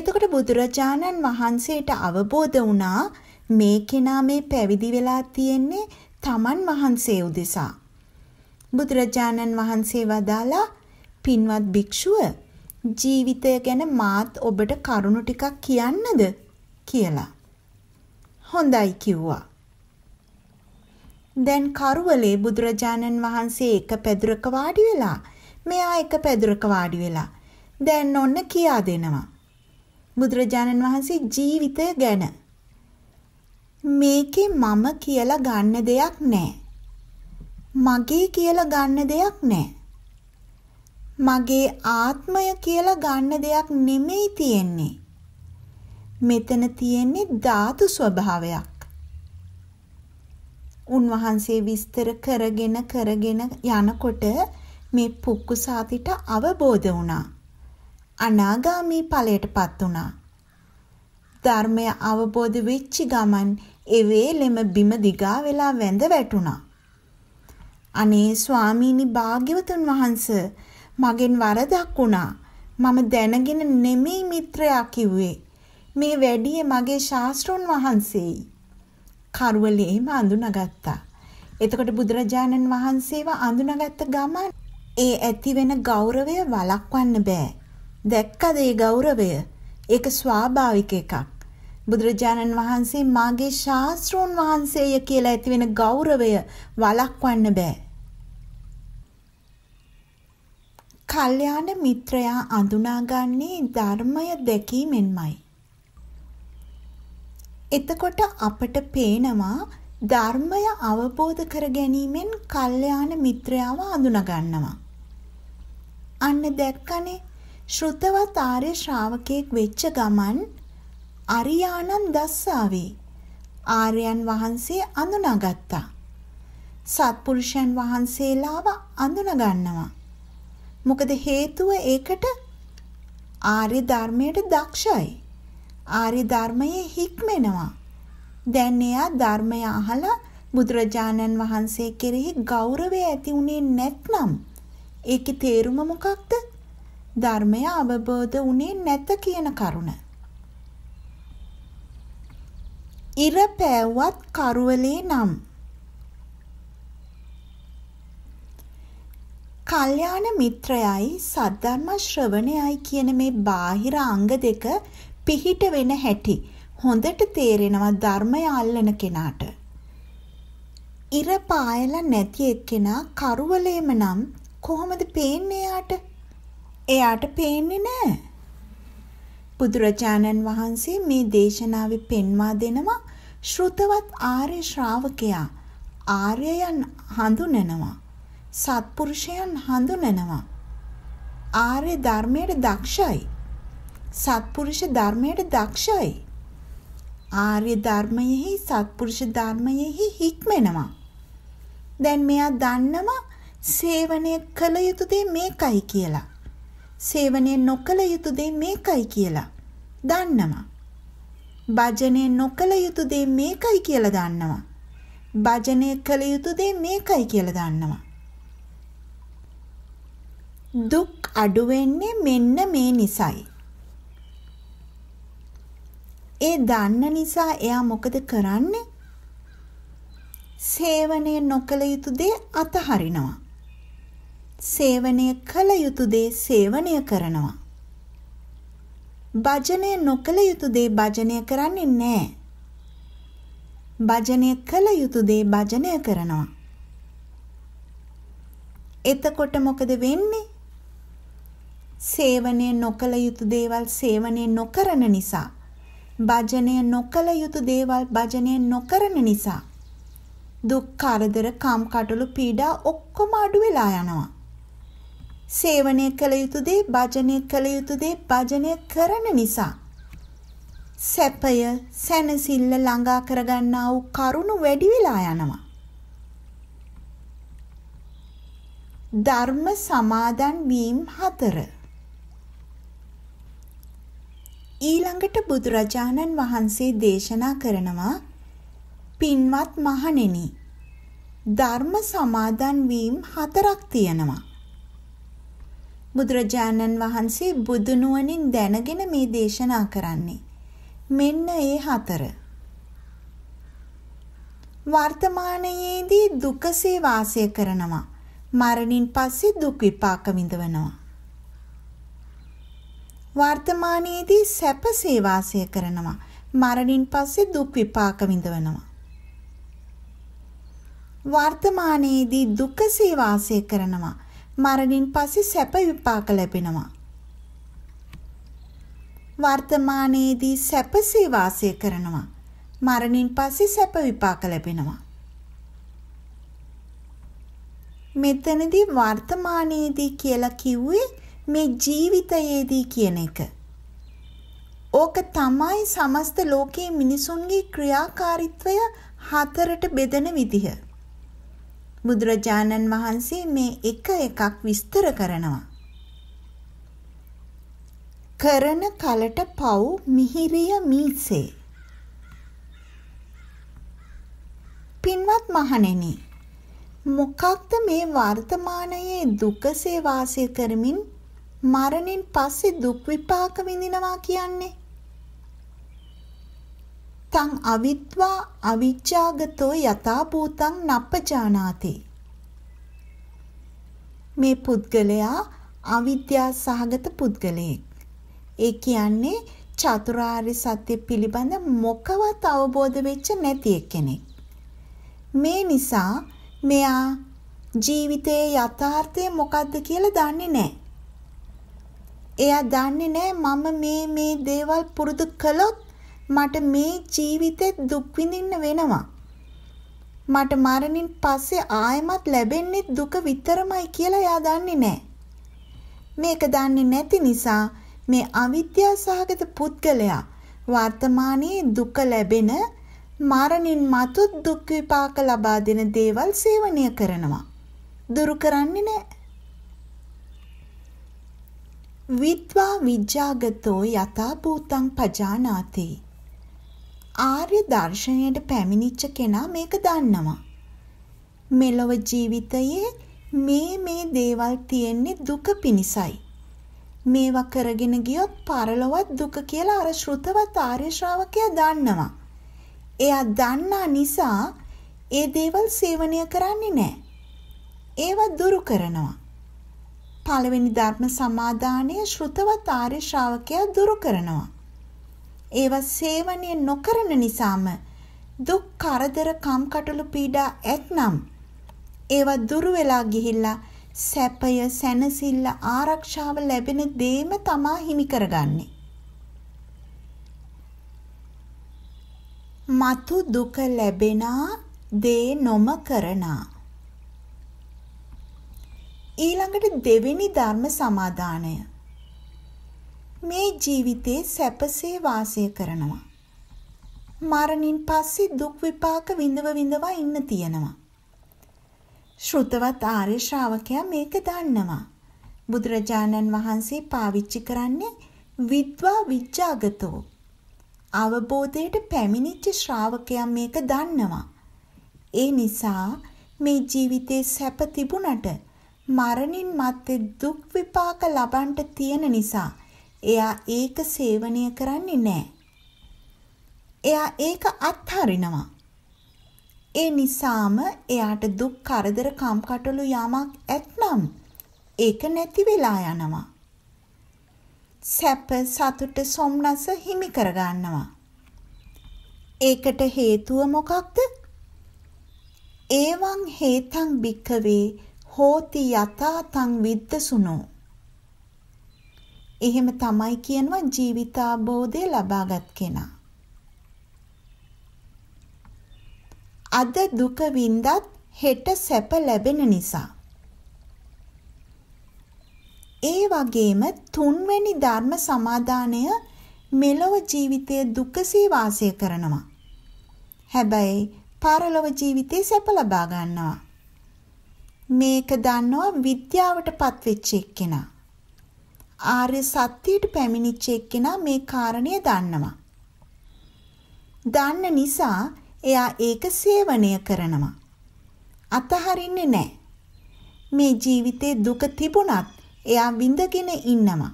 එතකොට බුදුරජාණන් වහන්සේට අවබෝධ වුණා මේ කෙනා මේ පැවිදි වෙලා තියෙන්නේ තමන් වහන්සේ උදෙසා. බුදුරජාණන් වහන්සේ වදාලා පින්වත් භික්ෂුව ජීවිතය ගැන මාත් ඔබට කරුණු ටිකක් කියන්නද කියලා. හොඳයි කිව්වා. දැන් කරුවලේ බුදුරජාණන් වහන්සේ එක පැදුරක වාඩි වෙලා මෙයා එක පැදුරක වාඩි වෙලා දැන් ඔන්න කියා දෙනවා. බුදුරජාණන් වහන්සේ ජීවිතය ගැන මේකේ මම කියලා ගන්න දෙයක් නැහැ. මගේ කියලා ගන්න දෙයක් නැහැ. මගේ ආත්මය කියලා ගන්න දෙයක් නෙමෙයි තියෙන්නේ. මෙතන තියෙන්නේ ධාතු ස්වභාවයක්. උන්වහන්සේ විස්තර කරගෙන කරගෙන යනකොට මේ පුක්කුසාතිට අවබෝධ වුණා. අනාගාමී ඵලයටපත් වුණා. ධර්මය අවබෝධ වෙච්ච ගමන් ඒ වේලෙම බිම දිගා වෙලා වැඳ වැටුණා. අනේ ස්වාමීනි භාග්‍යවතුන් වහන්ස මගෙන් වරදක් වුණා. මම දැනගෙන නෙමෙයි මිත්‍රයා කිව්වේ. මේ වැඩියේ මගේ ශාස්ත්‍රුන් වහන්සේයි. කරවලේම අඳුනගත්තා. එතකොට බුදුරජාණන් වහන්සේව අඳුනගත්ත ගමන් ඒ ඇති වෙන ගෞරවය වළක්වන්න බෑ. දැක්කද ඒ ගෞරවය? ඒක ස්වාභාවික එකක්. බුදුරජාණන් වහන්සේ මාගේ ශාස්ත්‍රුන් වහන්සේය කියලා ඇති වෙන ගෞරවය වළක්වන්න බෑ. කල්යාණ මිත්‍රයා අඳුනාගන්නේ ධර්මය දැකීමෙන්මයි. එතකොට අපට පේනවා ධර්මය අවබෝධ කර ගැනීමෙන් කල්යාණ මිත්‍රයාව අඳුනගන්නවා. අන්න දැක්කනේ ශ්‍රුතවත් ආර්ය ශ්‍රාවකයෙක් වෙච්ච ගමන් අරියාණන් දස්සාවේ ආර්යයන් වහන්සේ අඳුනාගත්තා. සත්පුරුෂයන් වහන්සේලාව අඳුනගන්නවා. මොකද හේතුව ඒකට ආර්ය ධර්මයට දක්ෂයි. ආරි ධර්මයේ හික්මෙනවා. දැන් එයා ධර්මය අහලා බුදුරජාණන් වහන්සේ කෙරෙහි ගෞරවය ඇති උනේ නැත්නම් ඒකේ තේරුම මොකක්ද? ධර්මය අවබෝධ උනේ නැත කියන කරුණ. ඉර පෑවත් කරුවලේ නම් කල්යාණ මිත්‍රයයි සද්ධර්ම ශ්‍රවණයයි කියන මේ බාහිර අංග දෙක පිහිට වෙන හැටි හොඳට තේරෙනවා ධර්මය අල්ලන කෙනාට. ඉර පායලා නැති එක්කෙනා කරුවලේම නම් කොහොමද පේන්නේ එයාට? එයාට පේන්නේ නැහැ. බුදුරජාණන් වහන්සේ මේ දේශනාවේ පෙන්වා දෙනවා ශ්‍රුතවත් ආර්ය ශ්‍රාවකයා ආර්යයන් හඳුනනවා. සත්පුරුෂයන් හඳුනනවා. ආර්ය ධර්මයට දක්ෂයි. සත්පුරුෂ ධර්මයට දක්ෂයි. ආර්ය ධර්මයෙහි සත්පුරුෂ ධර්මයෙහි හික්මෙනවා. දැන් මෙයා දන්නම සේවනය කළ යුතු දේ මේකයි කියලා. සේවනය නොකළ යුතු දේ මේකයි කියලා. දන්නවා. භජනය නොකළ යුතු දේ මේකයි කියලා දන්නවා. භජනය කළ යුතු දේ මේකයි කියලා දන්නවා. දුක් අඩු වෙන්නේ මෙන්න මේ නිසයි. ඒ දන්න නිසා එයා මොකද කරන්නේ? සේවනය නොකළ යුතු දේ අතහරිනවා. සේවනය කළ යුතු දේ සේවනය කරනවා. භජනය නොකළ යුතු දේ භජනය කරන්නේ නැහැ. භජනය කළ යුතු දේ භජනය කරනවා. එතකොට මොකද වෙන්නේ? සේවනය නොකළ යුතු දේවල් සේවනය නොකරන නිසා භජනය නොකළ යුතු දේවල් භජනය නොකරන නිසා දුක් කරදර කාම් කටළු පීඩා ඔක්කොම අඩු වෙලා යනවා. සේවනය කළ යුතු දේ භජනය කළ යුතු දේ භජනය කරන නිසා සැපය සැනසෙල්ල ළඟා කරගන්නා වූ කරුණු වැඩි වෙලා යනවා. ධර්ම සමාදන් වීම හතර ඊළඟට බුදුරජාණන් වහන්සේ දේශනා කරනවා පින්වත් මහණෙනි ධර්ම සමාදන් වීම හතරක් තියෙනවා. බුදුරජාණන් වහන්සේ බුදුනුවණින් දැනගෙන මේ දේශනා කරන්නේ. මෙන්න ඒ හතර. වර්තමානයේදී දුකසේ වාසය කරනවා. මරණින් පස්සේ දුක් විපාක විඳවනවා. වර්තමානයේදී සැපසේ වාසය කරනවා. මරණින් පස්සේ දුක් විපාක විඳවනවා. වර්තමානයේදී දුකසේ වාසය කරනවා. මරණින් පස්සේ සැප විපාක ලැබෙනවා. වර්තමානයේදී සැපසේ වාසය කරනවා. මරණින් පස්සේ සැප විපාක ලැබෙනවා. මෙතනදී වර්තමානයේදී කියලා කිව්වේ මේ ජීවිතයේදී කියන එක. ඕක තමයි සමස්ත ලෝකයේ මිනිසුන්ගේ ක්‍රියාකාරීත්වය හතරට බෙදෙන විදිහ. බුදුරජාණන් වහන්සේ මේ එක එකක් විස්තර කරනවා. කරන කලට පව් මිහිරිය මීසේ. පින්වත් මහණෙනි මොකක්ද මේ වර්තමානයේ දුකසේ වාසය කරමින් මරණයෙන් පස්සේ දුක් විපාක විඳිනවා කියන්නේ. තං අවිද්වා අවිජ්ජාගතෝ යථා භූතං නප්පජානාති. මේ පුද්ගලයා අවිද්‍යා සහගත පුද්ගලයෙක්. ඒ කියන්නේ චතුරාර්ය සත්‍ය පිළිබඳ මොකවත් අවබෝධ වෙච්ච නැති කෙනෙක්. මේ නිසා මෙයා ජීවිතයේ යථාර්ථය මොකක්ද කියලා දන්නේ නැහැ. එයා දන්නේ නැහැ මම මේ මේ දේවල් පුරුදු කළොත් මට මේ ජීවිතේ දුක් විඳින්න වෙනවා. මට මරණින් පස්සේ ආයෙමත් ලැබෙන්නේ දුක විතරමයි කියලා එයා දන්නේ නැහැ. මේක දන්නේ නැති නිසා මේ අවිද්‍යා සහගත පුද්ගලයා වර්තමානයේ දුක ලැබෙන මරණින් මතු දුක් විපාක ලබා දෙන දේවල් සේවනය කරනවා. දුරු කරන්නේ නැහැ. විද්වා විජ්ජාගතෝ යථාභූතං පජානාති. ආර්ය දර්ශනයට පැමිණිච්ච කෙනා මේක දන්නවා. මෙලොව ජීවිතයේ මේ මේ දේවල් තියෙන්නේ දුක පිණිසයි. මේවා කරගෙන ගියොත් පරලොවත් දුක කියලා අර ශ්‍රුතවත් ආර්ය ශ්‍රාවකයා දන්නවා. එයා දන්නා නිසා ඒ දේවල් සේවනය කරන්නේ නැහැ. ඒවා දුරු කරනවා. පළවෙනි ධර්ම සමාදානය ශ්‍රුතවත් ආර්ය ශ්‍රාවකයා දුරු කරනවා. ඒවා සේවනය නොකරන නිසාම දුක් කරදර කම්කටොළු පීඩා ඇත්නම් ඒවා දුරු වෙලා ගිහිල්ලා සැපය සැනසෙල්ල ආරක්ෂාව ලැබෙන දේම තමා හිමි කරගන්නේ. මතු දුක ලැබෙනා දේ නොම කරනා ඊළඟට දෙවෙනි ධර්ම සමාදානය. මේ ජීවිතේ සැපසේ වාසය කරනවා. මරණින් පස්සේ දුක් විපාක විඳව විඳවා ඉන්න තියෙනවා. ශ්‍රුතවත් ආර්ය ශ්‍රාවකයා මේක දන්නවා. බුදුරජාණන් වහන්සේ පාවිච්චි කරන්නේ විද්වා විජ්ජාගතෝ. අවබෝධයට පැමිණිච්ච ශ්‍රාවකයා මේක දන්නවා. ඒ නිසා මේ ජීවිතේ සැප තිබුණට මරණින් මත්තේ දුක් විපාක ලබන්න තියෙන නිසා එයා ඒක සේවනය කරන්නේ නැහැ. එයා ඒක අත්හරිනවා. ඒ නිසාම එයාට දුක් කරදර කම්කටොළු යමක් ඇත්නම් ඒක නැති වෙලා යනවා. සැප සතුට සොම්නස හිමි කරගන්නවා. ඒකට හේතුව මොකක්ද? ඒවං හේතං භික්කවේ හෝති යථාතං විද්දසුනෝ එහෙම තමයි කියනවා ජීවිතාබෝධය ලබාගත් කෙනා. අද දුක වින්දත් හෙට සැප ලැබෙන නිසා. ඒ වගේම තුන්වැනි ධර්ම සමාදානය මෙලොව ජීවිතයේ දුකසී වාසය කරනවා. හැබැයි පරලොව ජීවිතේ සැප ලබා ගන්නවා. මේක දන්නවා විද්‍යාවටපත් වෙච්ච එක්කෙනා. ආර්ය සත්‍යයට පැමිණිච්ච එක්කෙනා මේ කාරණය දන්නවා. දන්න නිසා එයා ඒක සේවනය කරනවා. අතහරින්නේ නැහැ. මේ ජීවිතේ දුක තිබුණත් එයා විඳගෙන ඉන්නවා.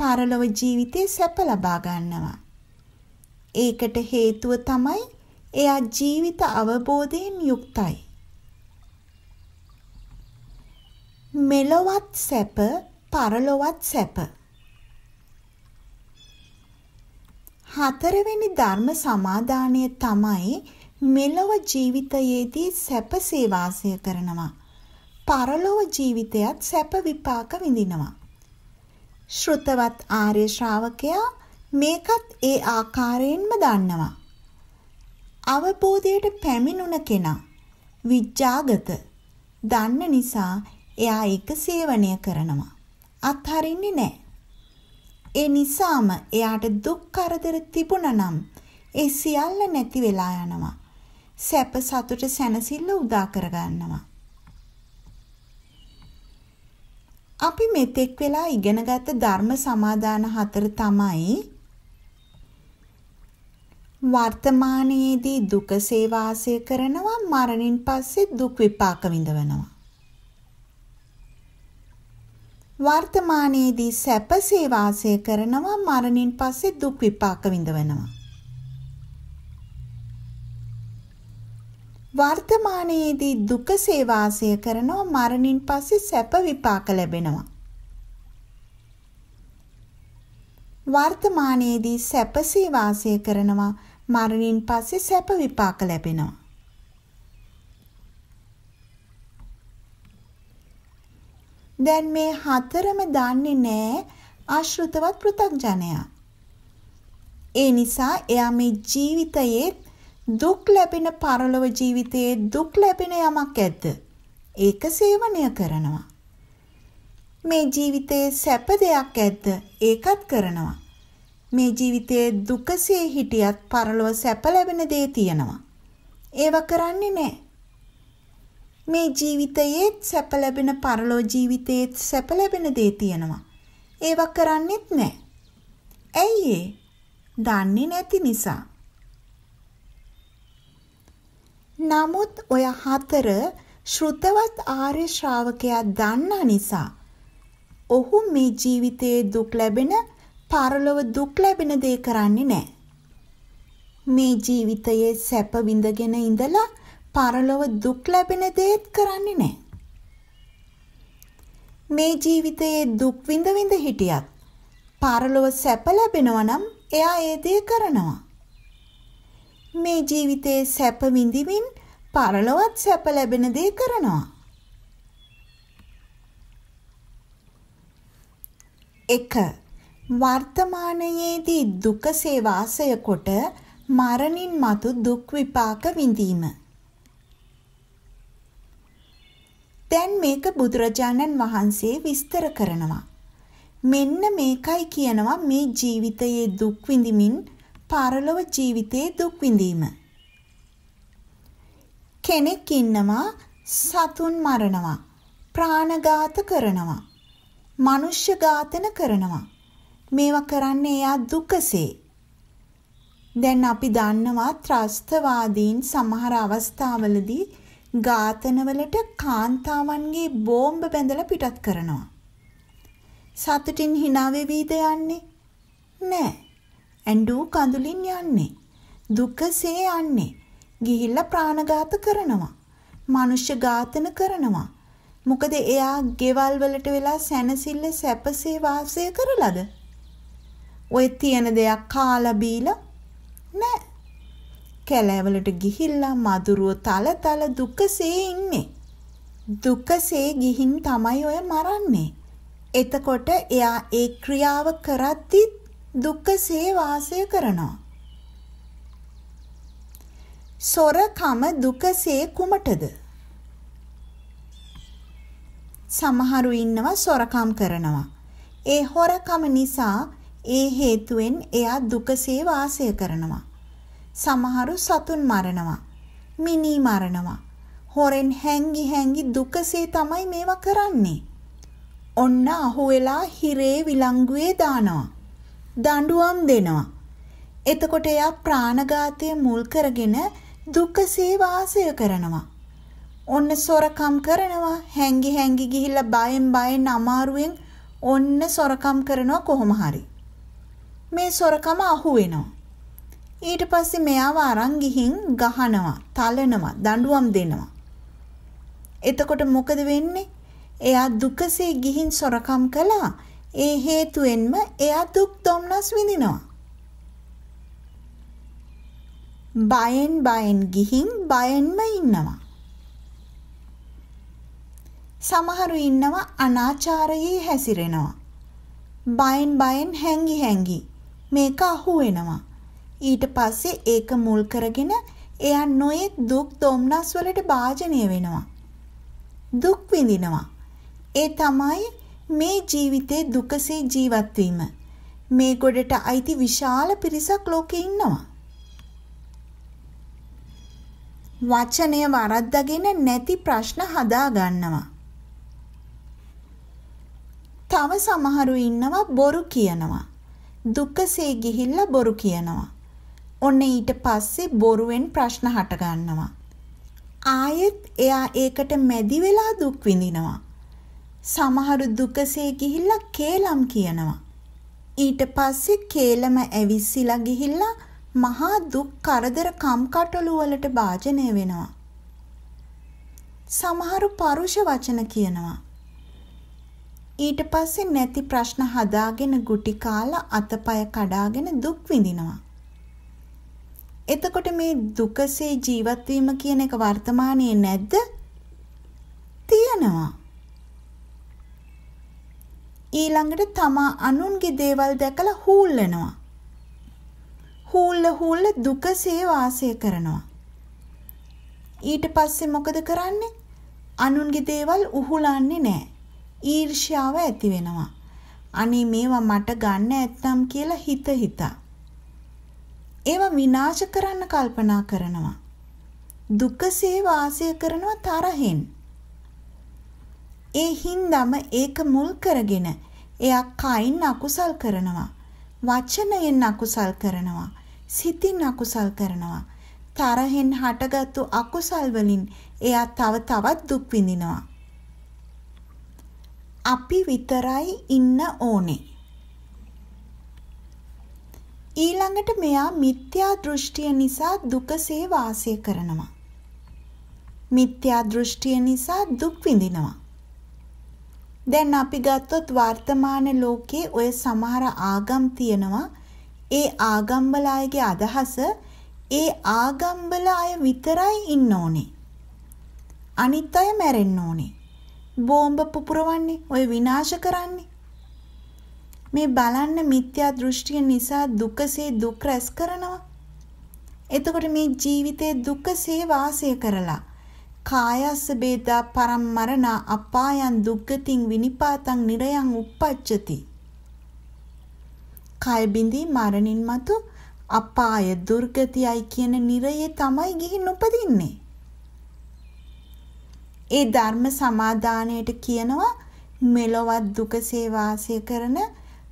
පරලොව ජීවිතේ සැප ලබා ගන්නවා. ඒකට හේතුව තමයි එයා ජීවිත අවබෝධයෙන් යුක්තයි. මෙලොවත් සැප පරලොවත් සැප හතරවෙනි ධර්ම සමාදානය තමයි මෙලොව ජීවිතයේදී සැප සේවාසය කරනවා පරලොව ජීවිතයත් සැප විපාක විඳිනවා ශ්‍රුතවත් ආර්ය ශ්‍රාවකයා මේකත් ඒ ආකාරයෙන්ම දන්නවා අවබෝධයට පැමිණුණ කෙනා විඥාගත දන්න නිසා එයා ඒක සේවනය කරනවා. අත්හරින්නේ නැහැ. ඒ නිසාම එයාට දුක් කරදර තිබුණා නම් ඒ සියල්ල නැති වෙලා යනවා. සැප සතුට සැනසෙල්ල උදා කරගන්නවා. අපි මෙතෙක් වෙලා ඉගෙනගත් ධර්ම සමාදාන හතර තමයි වර්තමානයේදී දුකසේ වාසය කරනවා මරණින් පස්සේ දුක් විපාක විඳවනවා වර්තමානයේදී සැපසේ වාසය කරනවා මරණින් පස්සේ දුක් විපාක විඳවනවා. වර්තමානයේදී දුකසේ වාසය කරනවා මරණින් පස්සේ සැප විපාක ලැබෙනවා. වර්තමානයේදී සැපසේ වාසය කරනවා මරණින් පස්සේ සැප විපාක ලැබෙනවා. දැන් මේ හතරම දන්නේ නෑ ආශෘතවත් පෘථග්ජනයා. ඒ නිසා එයා මේ ජීවිතයේ දුක් ලැබෙන පරලොව ජීවිතයේ දුක් ලැබෙන යමක් ඇද්ද? ඒක සේවනය කරනවා. මේ ජීවිතයේ සැප දෙයක් ඇද්ද? ඒකත් කරනවා. මේ ජීවිතයේ දුකසේ හිටියත් පරලොව සැප ලැබෙන දේ තියෙනවා. ඒව කරන්නේ නැහැ. මේ ජීවිතයේත් සැප ලැබෙන පරලෝ ජීවිතයේත් සැප ලැබෙන දේ තියෙනවා. ඒවා කරන්නෙත් නැහැ. ඇයි ඒ? දන්නේ නැති නිසා. නමුත් ඔය හතර ශ්‍රුතවත් ආර්ය ශ්‍රාවකයා දන්නා නිසා ඔහු මේ ජීවිතයේ දුක් ලැබෙන පරලොව දුක් ලැබෙන දේ කරන්නේ නැහැ. මේ ජීවිතයේ සැප විඳගෙන ඉඳලා පරලොව දුක් ලැබෙන දේත් කරන්නේ නැහැ. මේ ජීවිතයේ දුක් විඳ විඳ හිටියත් පරලොව සැප ලැබෙනවා නම් එයා ඒ දේ කරනවා. මේ ජීවිතයේ සැප විඳිමින් පරලොවත් සැප ලැබෙන දේ කරනවා. එක වර්තමානයේදී දුකසේ වාසය කොට මරණින් මතු දුක් විපාක විඳීම දැන් මේක බුදුරජාණන් වහන්සේ විස්තර කරනවා. මෙන්න මේකයි කියනවා මේ ජීවිතයේ දුක් විඳිමින් පරලොව ජීවිතයේ දුක් විඳීම. කෙනෙක් ඉන්නවා සතුන් මරනවා, ප්‍රාණඝාත කරනවා, මනුෂ්‍ය ඝාතන කරනවා. මේවා කරන්නේ එයා දුකසේ. දැන් අපි දන්නවා ත්‍රස්තවාදීන් සමහර අවස්ථාවලදී ඝාතනවලට කාන්තාවන්ගේ බෝම්බ බැඳලා පිටත් කරනවා. සතුටින් hina වෙවිද යන්නේ? නෑ. ඇඬු කඳුලින් යන්නේ. දුකසේ යන්නේ. ගිහිල්ලා ප්‍රාණඝාත කරනවා. මනුෂ්‍ය ඝාතන කරනවා. මොකද එයා ගෙවල් වලට වෙලා සැනසille සැපසේ වාසය කරලාද? ඔය තියෙන දෙයක් කාලා බීලා නෑ. කැලෑවලට ගිහිල්ලා මදුරුව තල තල දුකසේ ඉන්නේ. දුකසේ ගිහින් තමයි ඔය මරන්නේ. එතකොට එයා ඒ ක්‍රියාව කරද්දි දුකසේ වාසය කරනවා. සොරකම දුකසේ කුමටද? සමහරු ඉන්නවා සොරකම් කරනවා. ඒ හොරකම නිසා ඒ හේතුවෙන් එයා දුකසේ වාසය කරනවා. සමහරු සතුන් මරනවා. මිනි මරනවා. හොරෙන් හැංගි හැංගි දුකසේ තමයි මේවා කරන්නේ. ඔන්න අහුවෙලා හිරේ විලංගුවේ දානවා. දඬුවම් දෙනවා. එතකොට එයා ප්‍රාණඝාතය මුල් කරගෙන දුකසේ වාසය කරනවා. ඔන්න සොරකම් කරනවා. හැංගි හැංගි ගිහිල්ලා බයෙන් බයෙන් අමාරුවෙන් ඔන්න සොරකම් කරනවා කොහොම හරි. මේ සොරකම අහුවෙනවා. ඊට පස්සේ මෙයාව අරන් ගිහින් ගහනවා, තලනවා, දඬුවම් දෙනවා. එතකොට මොකද වෙන්නේ? එයා දුකසේ ගිහින් සොරකම් කළා. ඒ හේතුවෙන්ම එයා දුක් දුම්නස් විඳිනවා. බයෙන් බයෙන් ගිහින් බයෙන්ම ඉන්නවා. සමහරු ඉන්නවා අනාචාරයේ හැසිරෙනවා. බයෙන් බයෙන් හැංගි හැංගි මේක අහු වෙනවා. ඊට පස්සේ ඒක මුල් කරගෙන එයා නොයෙක් දුක් දොම්නස් වලට භාජනය වෙනවා. දුක් විඳිනවා. ඒ තමයි මේ ජීවිතේ දුකසේ ජීවත් වීම. මේ ගොඩට අයිති විශාල පිරිසක් ලෝකේ ඉන්නවා. වචනය වරද්දාගෙන නැති ප්‍රශ්න හදා ගන්නවා. තව සමහරු ඉන්නවා බොරු කියනවා. දුකසේ ගිහිල්ලා බොරු කියනවා. ඔන්න ඊට පස්සේ බොරුවෙන් ප්‍රශ්න හට ගන්නවා. ආයෙත් එයා ඒකට මැදි වෙලා දුක් විඳිනවා. සමහරු දුකසේ ගිහිල්ලා කේලම් කියනවා. ඊට පස්සේ කේලම ඇවිස්සලා ගිහිල්ලා මහා දුක් කරදර කම්කටොළු වලට භාජනය වෙනවා. සමහරු පරුෂ වචන කියනවා. ඊට පස්සේ නැති ප්‍රශ්න හදාගෙන ගුටි කාලා අතපය කඩාගෙන දුක් විඳිනවා. එතකොට මේ දුකසේ ජීවත් වීම කියන එක වර්තමානයේ නැද්ද? තියෙනවා. ඊළඟට තමා අනුන්ගේ දේවල් දැකලා හූල්ලනවා. හූල්ල හූල්ල දුකසේ වාසය කරනවා. ඊට පස්සේ මොකද කරන්නේ? අනුන්ගේ දේවල් උහුලන්නේ නැහැ. ඊර්ෂ්‍යාව ඇති වෙනවා. අනේ මේවා මට ගන්න ඇත්තම් කියලා හිත හිතා. ඒවා විනාශ කරන්න කල්පනා කරනවා. දුකසේ වාසය කරනවා තරහෙන්. ඒ හින්දම ඒක මුල් කරගෙන එයා කයින් අකුසල් කරනවා. වචනයෙන් අකුසල් කරනවා. සිතින් අකුසල් කරනවා. තරහෙන් හටගත්තු අකුසල් වලින් එයා තව තවත් දුක් විඳිනවා. අපි විතරයි ඉන්න ඕනේ. ඊළඟට මෙයා මිත්‍යා දෘෂ්ටිය නිසා දුකසේ වාසය කරනවා. මිත්‍යා දෘෂ්ටිය නිසා දුක් විඳිනවා. දැන් අපි ගත්තොත් වර්තමාන ලෝකයේ ඔය සමහර ආගම් තියෙනවා. ඒ ආගම්වල අයගේ අදහස ඒ ආගම්වල අය විතරයි ඉන්න ඕනේ. අනිත් අය මැරෙන්න ඕනේ. බෝම්බ පුපුරවන්නේ, ඔය විනාශ කරන්නේ. මේ බලන්න මිත්‍යා දෘෂ්ටිය නිසා දුකසේ දුක් රැස් කරනවා. එතකොට මේ ජීවිතේ දුකසේ වාසය කරලා කායස්ස බේදා පරම්මරණ අපායන් දුක්ගතින් විනිපාතං නිරයන් උප්පච්චති. කය බිඳී මරණින් මතු අපාය දුර්ගතියයි කියන නිරයේ තමයි ගිහින් උපදින්නේ. ඒ ධර්ම සමාදානයට කියනවා මෙලොවත් දුකසේ වාසය කරන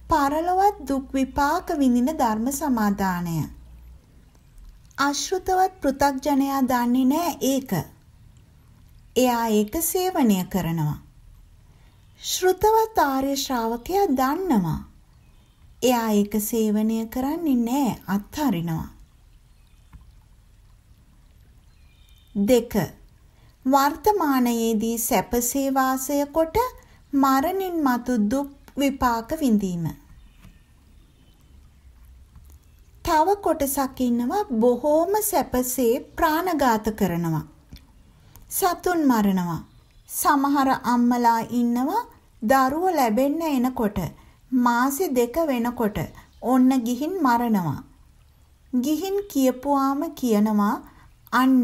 පරලොවත් දුක් විපාක විඳින ධර්ම සමාදානය. අශෘතවත් පෘ탁ජනයා දන්නේ නැහැ ඒක. එයා ඒක සේවනය කරනවා. ශෘතවත් ආර්ය ශ්‍රාවකයා දන්නවා. එයා ඒක සේවනය කරන්නේ නැහැ අත්හරිනවා. දෙක වර්තමානයේදී සැපසේ වාසය කොට මරණින් මතු දුක් විපාක විඳීම. තව කොටසක් ඉන්නවා බොහෝම සැපසේ ප්‍රාණඝාත කරනවා. සතුන් මරනවා. සමහර අම්මලා ඉන්නවා දරුවෝ ලැබෙන්න එනකොට මාසෙ දෙක වෙනකොට ඔන්න ගිහින් මරනවා. ගිහින් කියපුවාම කියනවා අන්න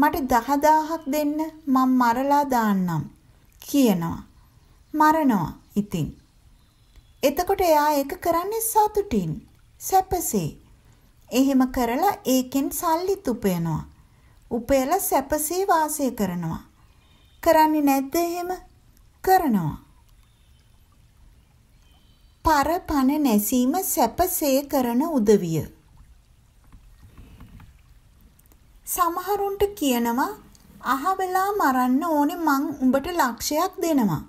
මට දහදාහක් දෙන්න මං මරලා දාන්නම් කියනවා. මරනවා ඉතින්. එතකොට එයා ඒක කරන්නේ සතුටින් සැපසේ. එහෙම කරලා ඒකෙන් සල්ලිත් උපයනවා. උපයලා සැපසේ වාසය කරනවා. කරන්නේ නැද්ද එහෙම? කරනවා. පරපණ නැසීම සැපසේ කරන උදවිය. සමහරුන්ට කියනවා අහවලා මරන්න ඕනේ මං උඹට ලක්ෂයක් දෙනවා.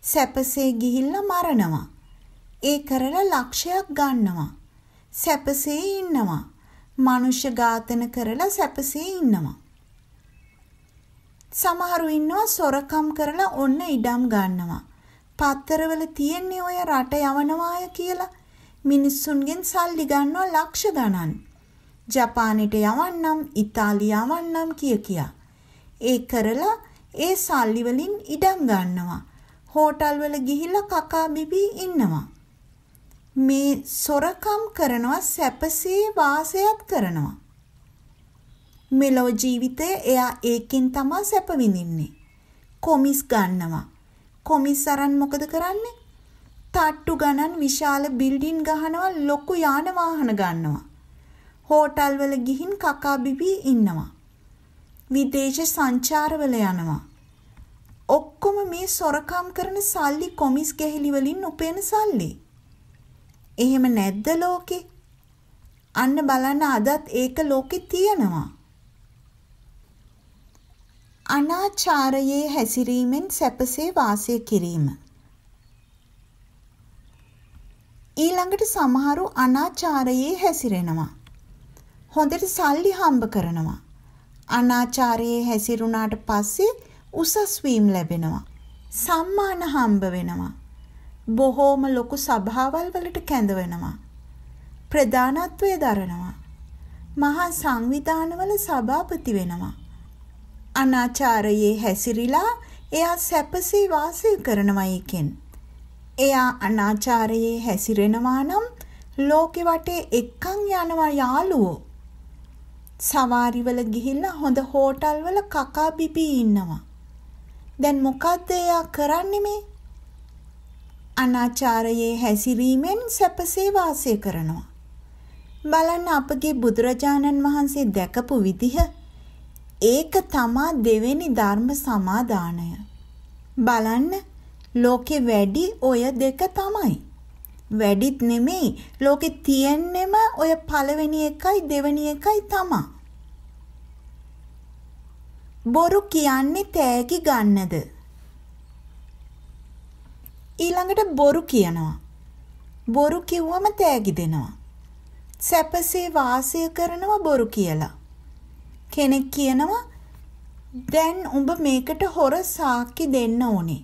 සැපසේ ගිහිල්ලා මරනවා. ඒ කරලා ලක්ෂයක් ගන්නවා. සැපසේ ඉන්නවා. මනුෂ්‍ය ඝාතන කරලා සැපසේ ඉන්නවා. සමහරු ඉන්නවා සොරකම් කරලා ඔන්න ඉඩම් ගන්නවා. පත්තරවල තියෙන්නේ ඔය රට යවනවාය කියලා මිනිස්සුන්ගෙන් සල්ලි ගන්නවා ලක්ෂ ගණන්. ජපානෙට යවන්නම් ඉතාලිය යවන්නම් කිය කියා. ඒ කරලා ඒ සල්ලි වලින් ඉඩම් ගන්නවා. හෝටල් වල ගිහිල්ලා කකා බිබී ඉන්නවා. මේ සොරකම් කරනවා සැපසේ වාසයත් කරනවා. මෙලොව ජීවිතේ එයා ඒකෙන් තමයි සැප විඳින්නේ. කොමිස් ගන්නවා. කොමිස් අරන් මොකද කරන්නේ? තට්ටු ගණන් විශාල බිල්ඩින් ගහනවා ලොකු යාන වාහන ගන්නවා. හෝටල් වල ගිහින් කකා බිබී ඉන්නවා. විදේශ සංචාරවල යනවා. ඔක්කොම මේ සොරකම් කරන සල්ලි කොමිස් ගැහිලි වලින් උපයන සල්ලි. එහෙම නැද්ද ලෝකේ? අන්න බලන්න අදත් ඒක ලෝකේ තියෙනවා. අනාචාරයේ හැසිරීමෙන් සැපසේ වාසය කිරීම. ඊළඟට සමහරු අනාචාරයේ හැසිරෙනවා. හොඳට සල්ලි හම්බ කරනවා. අනාචාරයේ හැසිරුණාට පස්සේ උසස් වීම ලැබෙනවා. සම්මාන හම්බ වෙනවා. බොහෝම ලොකු සභාවල් වලට කැඳවෙනවා. ප්‍රධානත්වය දරනවා. මහා සංවිධානවල සභාපති වෙනවා. අනාචාරයේ හැසිරිලා එයා සැපසේ වාසය කරනවා එකෙන්. එයා අනාචාරයේ හැසිරෙනවා නම් ලෝකෙ වටේ එක්කන් යනවා යාළුවෝ. සවාරිවල ගිහිල්ලා හොඳ හෝටල්වල කකා බිබී ඉන්නවා. දැන් මොකද්ද එයා කරන්නේ මේ? අනාචාරයේ හැසිරීමෙන් සැපසේ වාසය කරනවා. බලන්න අපගේ බුදුරජාණන් වහන්සේ දැකපු විදිහ ඒක තමා දෙවෙනි ධර්ම සමාදානය. බලන්න ලෝකෙ වැඩි ඔය දෙක තමයි. වැඩිත් නෙමෙයි ලෝකෙ තියෙන්නෙම ඔය පළවෙනි එකයි දෙවෙනි එකයි තමා. බොරු කියන්නේ තෑගි ගන්නද? ඊළඟට බොරු කියනවා. බොරු කිව්වම තෑගි දෙනවා. සැපසේ වාසය කරනවා බොරු කියලා. කෙනෙක් කියනවා දැන් උඹ මේකට හොර සාක්කි දෙන්න ඕනේ.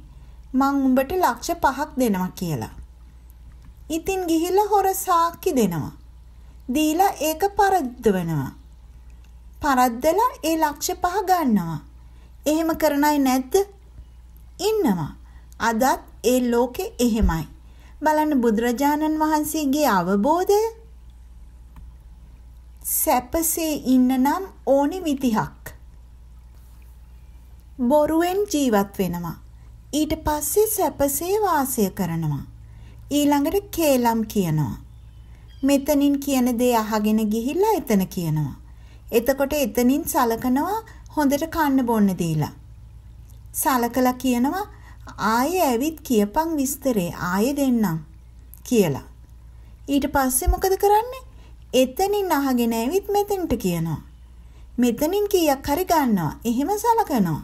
මං උඹට ලක්ෂ පහක් දෙනවා කියලා. ඉතින් ගිහිල්ලා හොර සාක්කි දෙනවා. දීලා ඒක පරද්දවනවා. පරද්දලා ඒ ලක්ෂ පහ ගන්නවා. එහෙම කරන අය නැද්ද? ඉන්නවා. අදත් ඒ ලෝකේ එහෙමයි. බලන්න බුදුරජාණන් වහන්සේගේ අවබෝධය සැපසේ ඉන්න නම් ඕනි විතිහක්. බොරුවෙන් ජීවත් වෙනවා. ඊට පස්සේ සැපසේ වාසය කරනවා. ඊළඟට කේලම් කියනවා. මෙතනින් කියන දේ අහගෙන ගිහිල්ලා එතන කියනවා. එතකොට එතනින් සලකනවා හොඳට කන්න බොන්න දීලා. සලකලා කියනවා ආයෙ ඇවිත් කියපන් විස්තරේ ආයෙ දෙන්නම් කියලා. ඊට පස්සේ මොකද කරන්නේ? එතනින් අහගෙන ඇවිත් මෙතෙන්ට කියනවා. මෙතනින් කීයක් හරි ගන්නවා. එහෙම සලකනවා.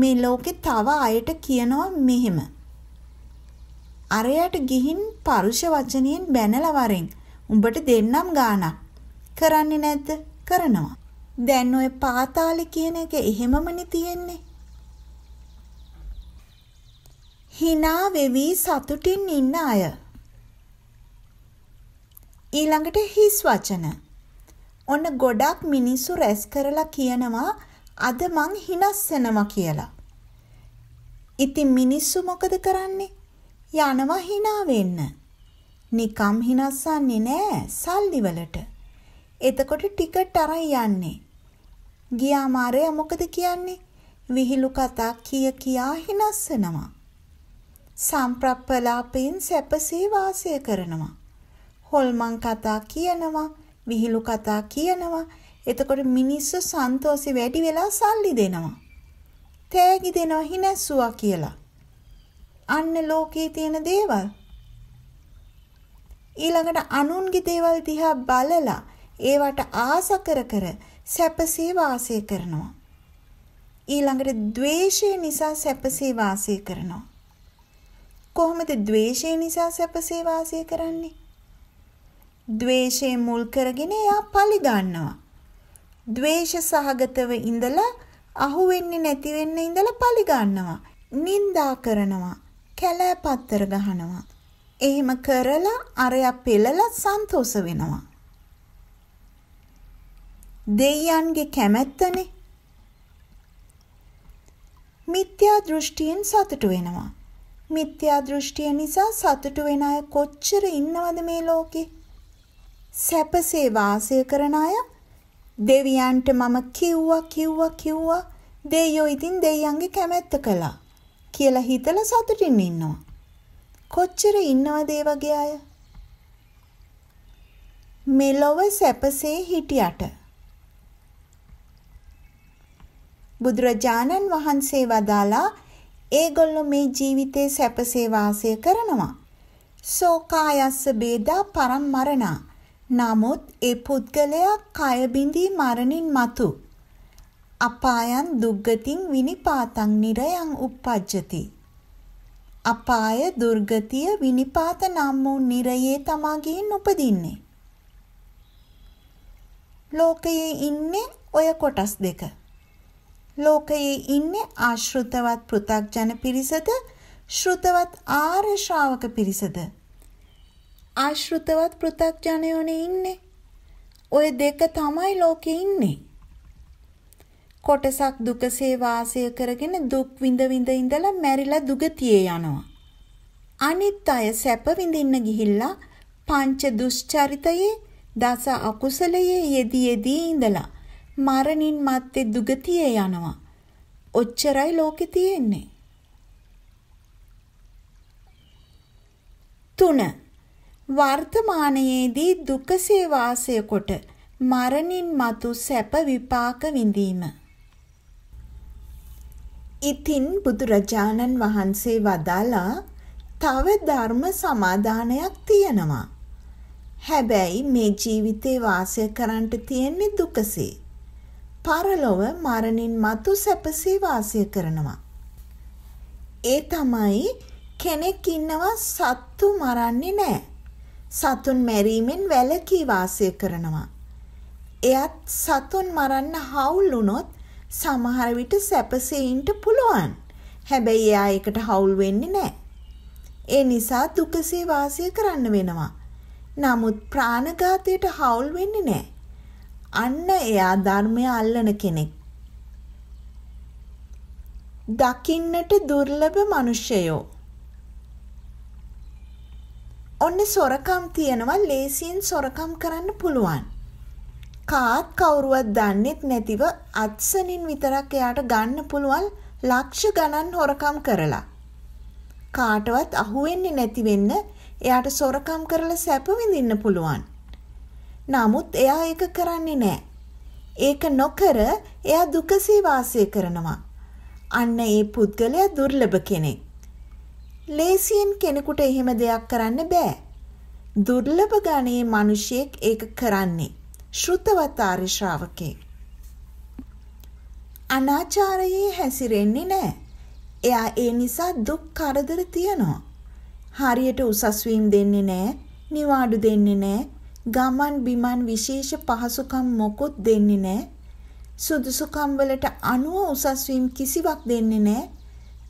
මේ ලෝකේ තව අයට කියනවා මෙහෙම. අරයට ගිහින් පරුෂ වචනයෙන් බැනලා වරෙන් උඹට දෙන්නම් ගාණක්. කරන්නේ නැද්ද? කරනවා. දැන් ඔය පාතාලේ කියන එක එහෙමමනේ තියෙන්නේ. hina වෙවි සතුටින් ඉන්න අය. ඊළඟට හිස් වචන. ඔන්න ගොඩක් මිනිස්සු රැස් කරලා කියනවා අද මං හිනස් වෙනවා කියලා. ඉතින් මිනිස්සු මොකද කරන්නේ? යනවා hina වෙන්න. නිකම් හිනස්සන්නේ නෑ සල්ලි වලට. එතකොට ටිකට් අරන් යන්නේ. ගියාම අරයා මොකද කියන්නේ? විහිළු කතා කිය කියා හිනස්සනවා. සම්ප්‍රප්පලාපයෙන් සැපසේ වාසය කරනවා. හොල්මන් කතා කියනවා, විහිළු කතා කියනවා. එතකොට මිනිස්සු සන්තෝෂේ වැඩි වෙලා සල්ලි දෙනවා. තෑගි දෙනවා හිනැස්සුවා කියලා. අන්න ලෝකේ තියෙන දේවල්. ඊළඟට අනුන්ගේ දේවල් දිහා බලලා ඒවට ආස කර කර සැපසේ වාසය කරනවා. ඊළඟට ද්වේෂය නිසා සැපසේ වාසය කරනවා. කොහොමද ද්වේෂය නිසා සැපසේ වාසය කරන්නේ? ද්වේෂය මුල් කරගෙන එයා පලි ගන්නවා. ද්වේෂ සහගතව ඉඳලා අහු වෙන්නේ නැති වෙන්න ඉඳලා පලි ගන්නවා. නින්දා කරනවා. කැලෑපත්තර ගහනවා. එහෙම කරලා අරයා පෙළලා සන්තෝෂ වෙනවා. දෙයයන්ගේ කැමැත්තනේ මිත්‍යා දෘෂ්ටියෙන් සතුටු වෙනවා. මිත්‍යා දෘෂ්ටිය නිසා සතුටු වෙන අය කොච්චර ඉන්නවද මේ ලෝකේ? සැපසේ වාසය කරන අය දෙවියන්ට මම කිව්වා කිව්වා කිව්වා දෙයෝ ඉතින් දෙයියන්ගේ කැමැත්ත කළා කියලා හිතලා සතුටින් ඉන්නවා. කොච්චර ඉන්නවද ඒ වගේ අය? මෙලොව සැපසේ හිටියට බුදුරජාණන් වහන්සේ වදාලා ඒගොල්ලෝ මේ ජීවිතේ සැපසේ වාසය කරනවා. සෝකායස්ස බේදා පරම්මරණා. නමුත් ඒ පුද්ගලයා කය බිඳී මරණින් මතු. අපායන් දුග්ගතින් විනිපාතං නිරයන් uppajjati. අපාය දුර්ගතිය විනිපාත නම් වූ නිරයේ තමා ගිහින් උපදින්නේ. ලෝකයේ ඉන්නේ ඔය කොටස් දෙක. ලෝකයේ ඉන්නේ ආශෘතවත් පෘ탁ජන පිරිසද ශ්‍රුතවත් ආර්ය ශ්‍රාවක පිරිසද ආශෘතවත් පෘ탁ජනයෝනේ ඉන්නේ ඔය දෙක තමයි ලෝකේ ඉන්නේ කොටසක් දුකසේ වාසය කරගෙන දුක් විඳ විඳ ඉඳලා මැරිලා දුගතියේ යනවා. අනිත් අය සැප විඳින්න ගිහිල්ලා පංච දුෂ්චරිතයේ දස අකුසලයේ යෙදී යෙදී ඉඳලා මරණින් මත්තේ දුගතිය යනවා. ඔච්චරයි ලෝකේ තියෙන්නේ. තුන වර්තමානයේදී දුකසේ වාසය කොට මරණින් මතු සැප විපාක විඳීම. ඉතින් බුදුරජාණන් වහන්සේ වදාලා තව ධර්ම සමාදානයක් තියෙනවා. හැබැයි මේ ජීවිතේ වාසය කරන්නට තියෙන්නේ දුකසේ. පරලොව මරණින් මතු සැපසේ වාසය කරනවා. ඒ තමයි කෙනෙක් ඉන්නවා සත්තු මරන්නේ නෑ. සතුන් මැරීමෙන් වැළකී වාසය කරනවා. එයත් සතුන් මරන්න හවුල් වුණොත් සමහර විට සැපසේ ඉන්න පුළුවන්. හැබැයි එයා ඒකට හවුල් වෙන්නේ නෑ. ඒ නිසා දුකසේ වාසය කරන්න වෙනවා. නමුත් ප්‍රාණඝාතයට හවුල් වෙන්නේ නෑ. අන්න එයා ධර්මය අල්ලන කෙනෙක්. දකින්නට දුර්ලභ මිනිසයෝ. ඔන්න සොරකම් තියනවා ලේසියෙන් සොරකම් කරන්න පුළුවන්. කාත් කවුරුවත් දන්නේත් නැතිව අත්සනින් විතරක් එයාට ගන්න පුළුවන් ලක්ෂ ගණන් හොරකම් කරලා. කාටවත් අහුවෙන්නේ නැති වෙන්න එයාට සොරකම් කරලා සැප විඳින්න පුළුවන්. නමුත් එයා ඒක කරන්නේ නැහැ. ඒක නොකර එයා දුකසේ වාසය කරනවා. අන්න ඒ පුද්ගලයා දුර්ලභ කෙනෙක්. ලේසියෙන් කෙනෙකුට එහෙම දෙයක් කරන්න බෑ. දුර්ලභ ගණයේ මිනිසියෙක් ඒක කරන්නේ. ශ්‍රුතවත් ආර්ය ශ්‍රාවකෙක්. අනාචාරයේ හැසිරෙන්නේ නැහැ. එයා ඒ නිසා දුක් කරදර තියනවා. හරියට උසස් වීම් දෙන්නේ නැහැ, නිවාඩු දෙන්නේ නැහැ, ගමන් බිමන් විශේෂ පහසුකම් මොකුත් දෙන්නේ නැහැ. සුදුසුකම් වලට අනුව උසස් වීම කිසිවක් දෙන්නේ නැහැ.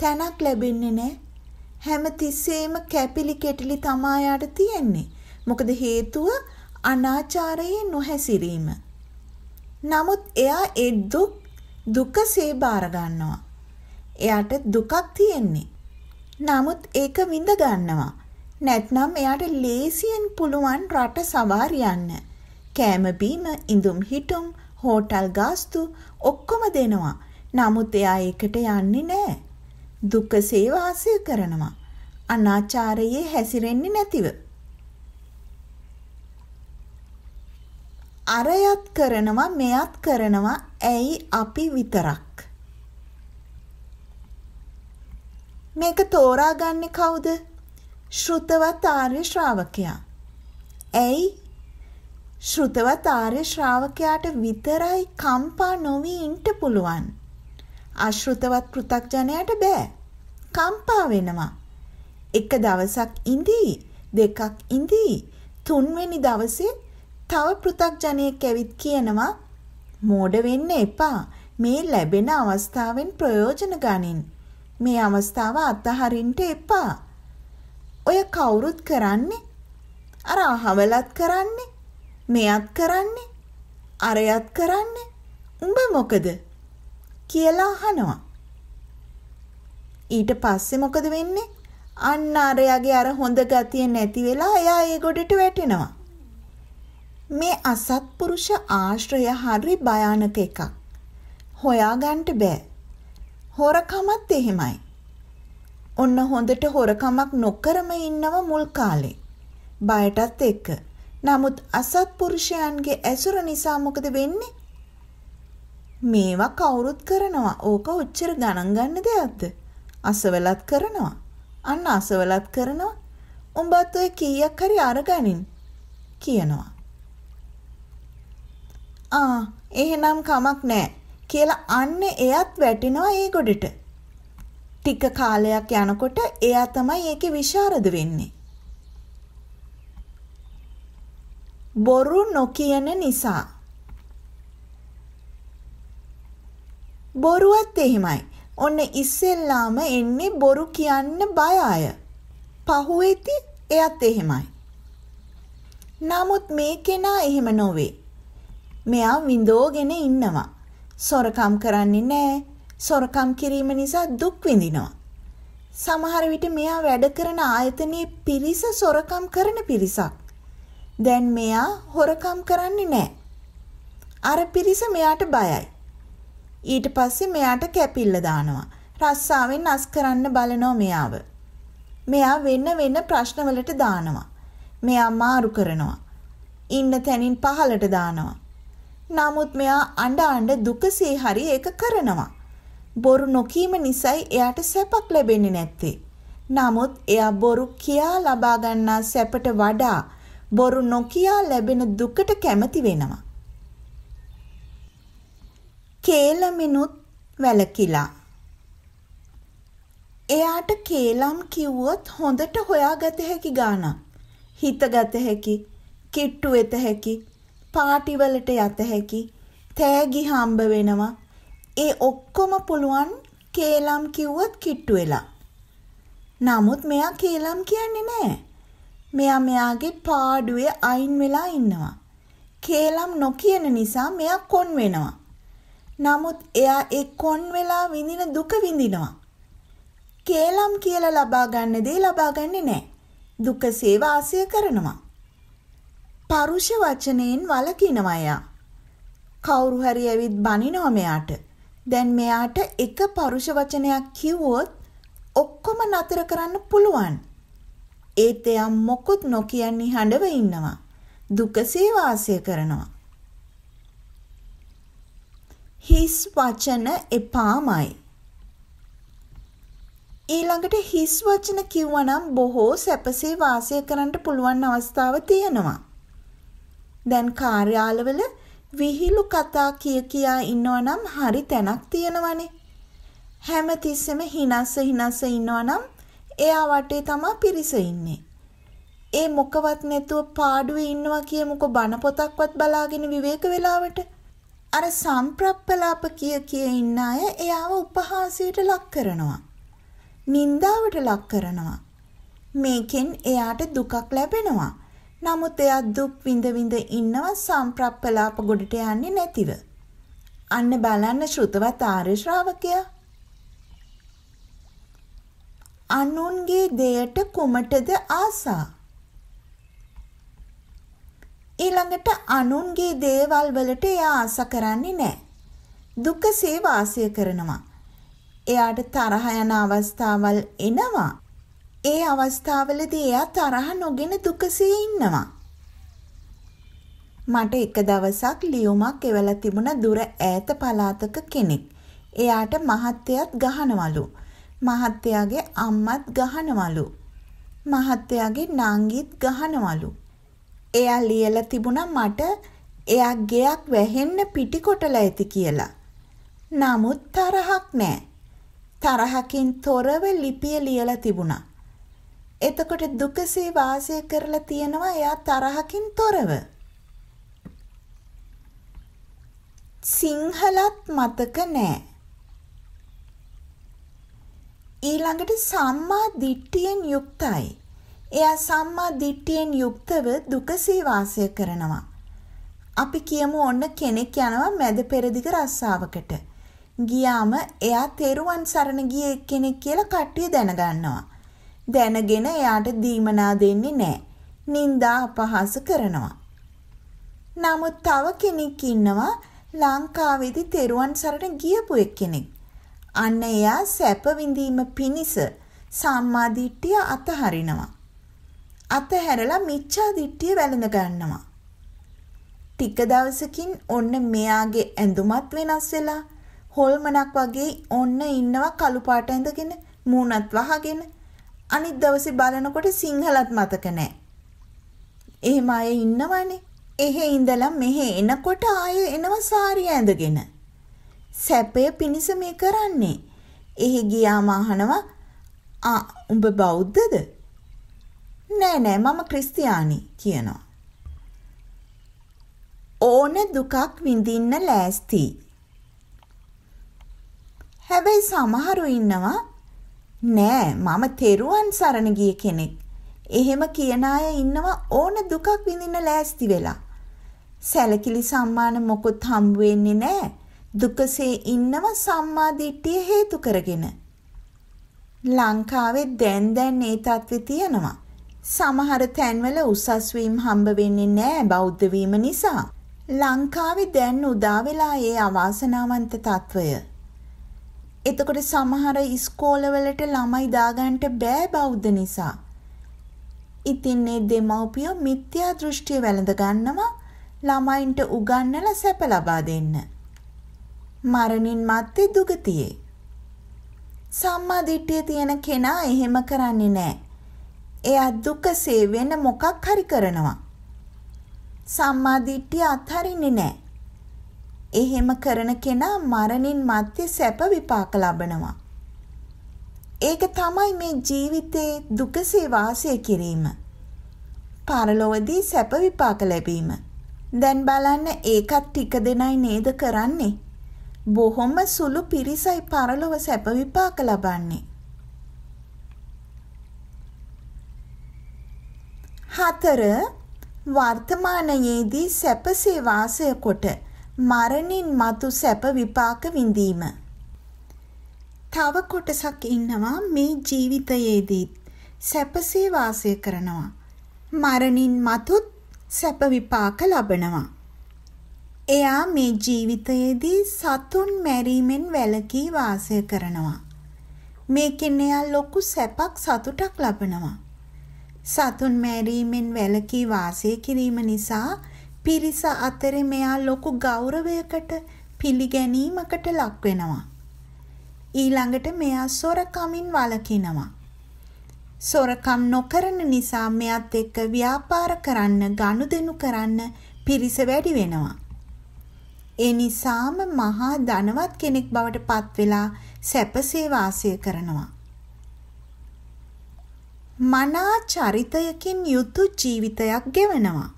තැනක් ලැබෙන්නේ නැහැ. හැමතිස්සෙම කැපිලි කෙටලි තමා යාට තියෙන්නේ. මොකද හේතුව අනාචාරයේ නොහැසිරීම. නමුත් එයා ඒ දුක් දුකසේ බාර ගන්නවා. එයාට දුකක් තියෙන්නේ. නමුත් ඒක විඳ ගන්නවා. නැත්නම් එයාට ලේසියෙන් පුළුවන් රට සවාර යන්න. කෑම බීම, ඉඳුම් හිටුම්, හෝටල් ගාස්තු ඔක්කොම දෙනවා. නමුත් එයා ඒකට යන්නේ නැහැ. දුකසේ වාසය කරනවා. අනාචාරයේ හැසිරෙන්නේ නැතිව. අරයත් කරනවා මෙයත් කරනවා ඇයි අපි විතරක් මේක තෝරාගන්නේ කවුද ශ්‍රුතවත් ආර්ය ශ්‍රාවකයා. ඇයි? ශ්‍රුතවත් ආර්ය ශ්‍රාවකයාට විතරයි කම්පා නොවි ඉන්න පුළුවන්. අශ්‍රුතවත් පෘ탁ජනයාට බෑ. කම්පා වෙනවා. එක දවසක් ඉඳී, දෙකක් ඉඳී, තුන්වෙනි දවසේ තව පෘ탁ජනයෙක් ඇවිත් කියනවා මෝඩ වෙන්න එපා. මේ ලැබෙන අවස්ථාවෙන් ප්‍රයෝජන ගනින්. මේ අවස්ථාව අත්හරින්න එපා. ඔය කවුරුත් කරන්නේ අර අහවලත් කරන්නේ මෙයත් කරන්නේ අරයත් කරන්නේ උඹ මොකද කියලා අහනවා. ඊට පස්සේ මොකද වෙන්නේ? අන්න අරයාගේ අර හොඳ ගතිය නැති වෙලා එයා ඒ ගොඩට වැටෙනවා. මේ අසත්පුරුෂ ආශ්‍රය හරි භයානක එකක්. හොයාගන්න බෑ. හොරකමත් එහෙමයි. ඔන්න හොඳට හොරකමක් නොකරම ඉන්නව මුල් කාලේ. බයටත් එක්ක. නමුත් අසත්පුරුෂයන්ගේ ඇසුර නිසා මොකද වෙන්නේ? මේවා කවුරුත් කරනවා. ඕක ඔච්චර ගණන් ගන්න දෙයක්ද? අසවලත් කරනවා. අන්න අසවලත් කරනවා. උඹත් ඔය කීයක් හරි අරගනින් කියනවා. ආ එහෙනම් කමක් නෑ කියලා අන්න එයත් වැටෙනවා ඒ ගොඩට. ටික කාලයක් යනකොට එයා තමයි ඒකේ විශාරද වෙන්නේ. බොරු නොකියන නිසා. බොරුවත් එහෙමයි. ඔන්න ඉස්සෙල්ලාම එන්නේ බොරු කියන්න බය අය. පහුවෙති එයත් එහෙමයි. නමුත් මේ කෙනා එහෙම නොවේ. මෙයා විඳෝගෙන ඉන්නවා. සොරකම් කරන්නේ නැහැ. සොරකම් කිරීම නිසා දුක් විඳිනවා. සමහර විට මෙයා වැඩ කරන ආයතනයේ පිරිස සොරකම් කරන පිරිසක්. දැන් මෙයා හොරකම් කරන්නේ නැහැ. අර පිරිස මෙයාට බයයි. ඊට පස්සේ මෙයාට කැපිල්ල දානවා. රස්සාවෙන් අස් කරන්න බලනවා මෙයාව. මෙයා වෙන වෙන ප්‍රශ්නවලට දානවා. මෙයා මාරු කරනවා. ඉන්න තැනින් පහලට දානවා. නමුත් මෙයා අඬ අඬ දුකසේ හරි ඒක කරනවා. බොරු නොකීම නිසයි එයාට සැපක් ලැබෙන්නේ නැත්තේ. නමුත් එයා බොරු කියා ලබා ගන්නා සැපට වඩා බොරු නොකියා ලැබෙන දුකට කැමති වෙනවා. කේලමිනුත් වැලකිලා. එයාට කේලම් කිව්වොත් හොඳට හොයාගත හැකි ගානක්. හිතගත හැකි, කිට්ටු වෙත හැකි, පාටිවලට යත හැකි, තෑගි හම්බ වෙනවා, ඒ ඔක්කොම පුළුවන් කේලම් කිව්වත් කිට්ටු වෙලා. නමුත් මෙයා කේලම් කියන්නේ නැහැ. මෙයා මෙයාගේ පාඩුවේ අයින් වෙලා ඉන්නවා. කේලම් නොකියන නිසා මෙයා කොන් වෙනවා. නමුත් එයා ඒ කොන් වෙලා විඳින දුක විඳිනවා. කේලම් කියලා ලබා ගන්න දේ ලබා ගන්නේ නැහැ. දුකසේ වාසය කරනවා. පරුෂ වචනෙන් වලකිනවා එයා. කවුරු හරි ඇවිත් බනිනවා මෙයාට. දැන් මෙයාට එක පරුෂ වචනයක් කිව්වොත් ඔක්කොම නතර කරන්න පුළුවන්. ඒත් එයා මොකුත් නොකියන්නේ හඬව ඉන්නවා. දුකසේ වාසය කරනවා. හිස් වචන එපාමයි. ඊළඟට හිස් වචන කිව්වනම් බොහෝ සැපසේ වාසය කරන්න පුළුවන් අවස්ථාව තියෙනවා. දැන් කාර්යාලවල විහිළු කතා කිය කියා ඉන්නවනම් හරි තැනක් තියෙනවනේ. හැමතිස්සෙම හිනස්ස හිනස්ස ඉන්නවනම් එයා වටේ තමයි පිරිස ඉන්නේ. ඒ මොකවත් නැතුව පාඩුවේ ඉන්නවා කියමුකෝ බණ පොතක්වත් බලාගෙන විවේක වෙලාවට අර සම්ප්‍රප්පලාප කිය කිය ඉන්න අය එයාව උපහාසයට ලක් කරනවා. නින්දාවට ලක් කරනවා. මේකෙන් එයාට දුකක් ලැබෙනවා. නමුත් එයා දුක් විඳ විඳ ඉන්නව සම්ප්‍රප්පලාප ගොඩට යන්නේ නැතිව. අන්න බලන්න ශ්‍රුතවත් ආර්ය ශ්‍රාවකයා. අනුන්ගේ දෙයට කුමටද ආසා? ඊළඟට අනුන්ගේ දේවල් වලට එයා ආසා කරන්නේ නැහැ. දුකසේ වාසය කරනවා. එයාට තරහ යන අවස්ථාවල් එනවා. ඒ අවස්ථාවලදී එයා තරහ නොගෙන දුකසේ ඉන්නවා. මට එක දවසක් ලියුමක් එවලා තිබුණ දුර ඈත පළාතක කෙනෙක්. එයාට මහත්තයත් ගහනවලු. මහත්තයාගේ අම්මත් ගහනවලු. මහත්තයාගේ නාංගිත් ගහනවලු. එයා ලියලා තිබුණා මට එයා ගෙයක් වැහෙන්න පිටිකොටලා ඇති කියලා. නමුත් තරහක් නෑ. තරහකින් තොරව ලිපිය ලියලා තිබුණා. එතකොට දුකසේ වාසය කරලා තියෙනවා එයා තරහකින් තොරව. සිංහලත් මතක නෑ. ඊළඟට සම්මා දිට්ඨියෙන් යුක්තයි. එයා සම්මා දිට්ඨියෙන් යුක්තව දුකසේ වාසය කරනවා. අපි කියමු ඔන්න කෙනෙක් යනවා මැද පෙරදිග රස්සාවකට. ගියාම එයා තෙරුවන් සරණ ගිය කෙනෙක් කියලා කට්ටිය දැනගන්නවා. දැනගෙන එයාට දීමනා දෙන්නේ නැහැ. නින්දා අපහාස කරනවා. නමුත් තව කෙනෙක් ඉන්නවා ලංකාවේදී තෙරුවන් සරණ ගියපු එක්කෙනෙක්. අන්න එයා සැප විඳීම පිණිස සම්මා දිට්ඨිය අතහරිනවා. අතහැරලා මිච්ඡා දිට්ඨිය වැළඳ ගන්නවා. ටික දවසකින් ඔන්න මෙයාගේ ඇඳුමත් වෙනස් වෙලා හොල්මනක් වගේ ඔන්න ඉන්නවා කළු පාට ඇඳගෙන මූණත් වහගෙන අනිත් දවසේ බලනකොට සිංහලත් මතක නැහැ. එහෙම අය ඉන්නවනේ. එහෙ ඉඳලා මෙහෙ එනකොට ආයෙ එනවා සාරිය ඇඳගෙන. සැපය පිනිස මේ කරන්නේ. එහි ගියාම අහනවා "ආ උඹ බෞද්ධද?" "නෑ නෑ මම ක්‍රිස්තියානි" කියනවා. ඕන දුකක් විඳින්න ලෑස්ති. හැබැයි සමහරු ඉන්නවා නෑ මම තෙරුවන් සරණ ගිය කෙනෙක්. එහෙම කියන අය ඉන්නවා ඕන දුකක් විඳින්න ලෑස්ති වෙලා. සැලකිලි සම්මාන මොකොත් හම්බ වෙන්නේ නෑ. දුකසේ ඉන්නවා සම්මා දිට්ඨිය හේතු කරගෙන. ලංකාවේ දැන් දැන් මේ தත්ත්වය තියෙනවා. සමහර තැන්වල උසස් වීම හම්බ වෙන්නේ නෑ බෞද්ධ වීම නිසා. ලංකාවේ දැන් උදා වෙලා ඒ අවාසනාවන්ත తත්වය එතකොට සමහර ඉස්කෝලවලට ළමයි දාගන්න බෑ බෞද්ධ නිසා. ඉතින් මේ දෙමව්පියෝ මිත්‍යා දෘෂ්ටිය වැළඳ ගන්නවා ළමයින්ට උගන්වලා සැප ලබා දෙන්න. මරණින් මත්තේ දුගතියේ. සම්මා දිට්ඨිය තියෙන කෙනා එහෙම කරන්නේ නැහැ. එයා දුකසේ වෙන මොකක් හරි කරනවා. සම්මා දිට්ඨිය අත්හරින්නේ නැහැ. එහෙම කරන කෙනා මරණින් මත්තේ සැප විපාක ලබනවා. ඒක තමයි මේ ජීවිතේ දුකසේ වාසය කිරීම. පරලොවදී සැප විපාක ලැබීම. දැන් බලන්න ඒකත් ටික දෙනයි නේද කරන්නේ? බොහොම සුළු පිරිසයි පරලොව සැප විපාක ලබන්නේ. හතර වර්තමානයේදී සැපසේ වාසය කොට මරණින් මතු සැප විපාක විඳීම. තව කොටසක් ඉන්නවා මේ ජීවිතයේදීත් සැපසේ වාසය කරනවා. මරණින් මතුත් සැප විපාක ලබනවා. එයා මේ ජීවිතයේදී සතුන් මැරීමෙන් වැළකී වාසය කරනවා. මේකෙන් එයා ලොකු සැපක් සතුටක් ලබනවා. සතුන් මැරීමෙන් වැළකී වාසය කිරීම නිසා පිරිස අතරේ මෙයා ලොකු ගෞරවයකට පිළිගැනීමකට ලක් වෙනවා. ඊළඟට මෙයා සොරකමින් වළකිනවා. සොරකම් නොකරන නිසා මෙයත් එක්ක ව්‍යාපාර කරන්න ගනුදෙනු කරන්න පිරිස වැඩි වෙනවා. ඒ නිසාම මහා ධනවත් කෙනෙක් බවට පත් වෙලා සැපසේ වාසය කරනවා. මනා චරිතයකින් යුතු ජීවිතයක් ගෙවනවා.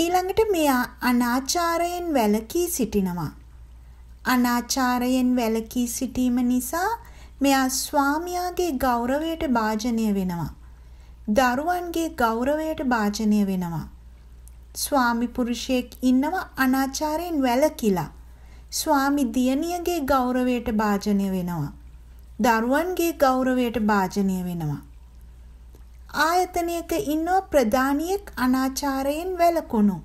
ඊළඟට මෙයා අනාචාරයෙන් වැළකී සිටිනවා. අනාචාරයෙන් වැළකී සිටීම නිසා මෙයා ස්වාමියාගේ ගෞරවයට භාජනය වෙනවා. දරුවන්ගේ ගෞරවයට භාජනය වෙනවා. ස්වාමි පුරුෂයෙක් ඉන්නවා අනාචාරයෙන් වැළකිලා. ස්වාමි දියණියගේ ගෞරවයට භාජනය වෙනවා. දරුවන්ගේ ගෞරවයට භාජනය වෙනවා. ආයතනයක ඉන්නෝ ප්‍රධානියෙක් අනාචාරයෙන් වැළකුණු.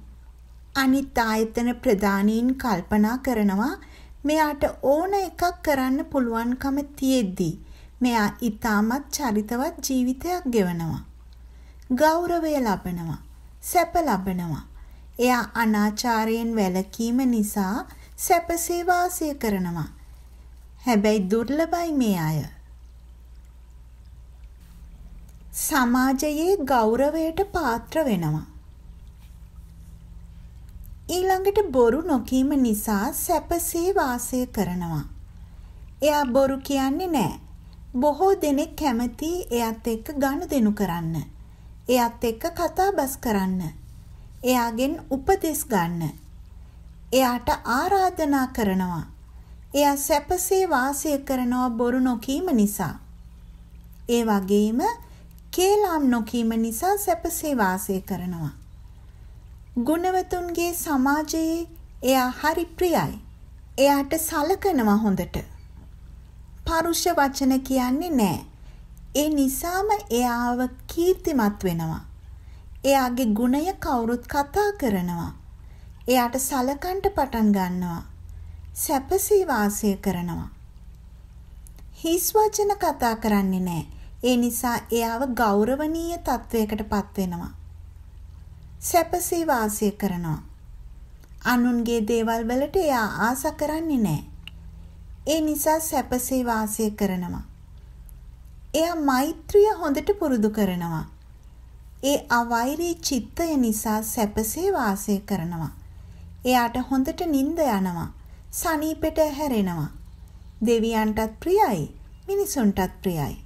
අනිත් ආයතන ප්‍රධානීන් කල්පනා කරනවා මෙයාට ඕන එකක් කරන්න පුළුවන්කම තියෙද්දී මෙයා ඊටමත් චරිතවත් ජීවිතයක් ගෙවනවා. ගෞරවය ලබනවා. සැප ලබනවා. එයා අනාචාරයෙන් වැළකීම නිසා සැපසේ කරනවා. හැබැයි දුර්ලභයි මේ අය. සමාජයේ ගෞරවයට පාත්‍ර වෙනවා. ඊළඟට බොරු නොකීම නිසා සැපසේ වාසය කරනවා. එයා බොරු කියන්නේ නෑ. බොහෝ දෙනෙක් කැමති එයත් එක්ක ගනුදෙනු කරන්න. එයත් එක්ක කතාබස් කරන්න. එයාගෙන් උපදෙස් ගන්න. එයාට ආරාධනා කරනවා. එයා සැපසේ වාසය කරනවා බොරු නොකීම නිසා. ඒ වගේම කේලාම් නොකීම නිසා සැපසේ වාසය කරනවා. ගුණවතුන්ගේ සමාජයේ එයා හරි ප්‍රියයි. එයාට සලකනවා හොඳට. පරුෂ වචන කියන්නේ නෑ. ඒ නිසාම එයාව කීර්තිමත් වෙනවා. එයාගේ ගුණය කවුරුත් කතා කරනවා. එයාට සලකන්ට පටන් ගන්නවා. සැපසේ වාසය කරනවා. හිස් වචන කතා කරන්නේ නෑ. ඒ නිසා එයාව ගෞරවනීය තත්වයකට පත් වෙනවා. සැපසේ වාසය කරනවා. අනුන්ගේ දේවල් වලට එයා ආස කරන්නේ නැහැ. ඒ නිසා සැපසේ වාසය කරනවා. එයා මෛත්‍රිය හොඳට පුරුදු කරනවා. ඒ අවෛරී චිත්තය නිසා සැපසේ වාසය කරනවා. එයාට හොඳට නිින්ද යනවා. සනීපෙට හැරෙනවා. දෙවියන්ටත් ප්‍රියයි, මිනිසුන්ටත් ප්‍රියයි.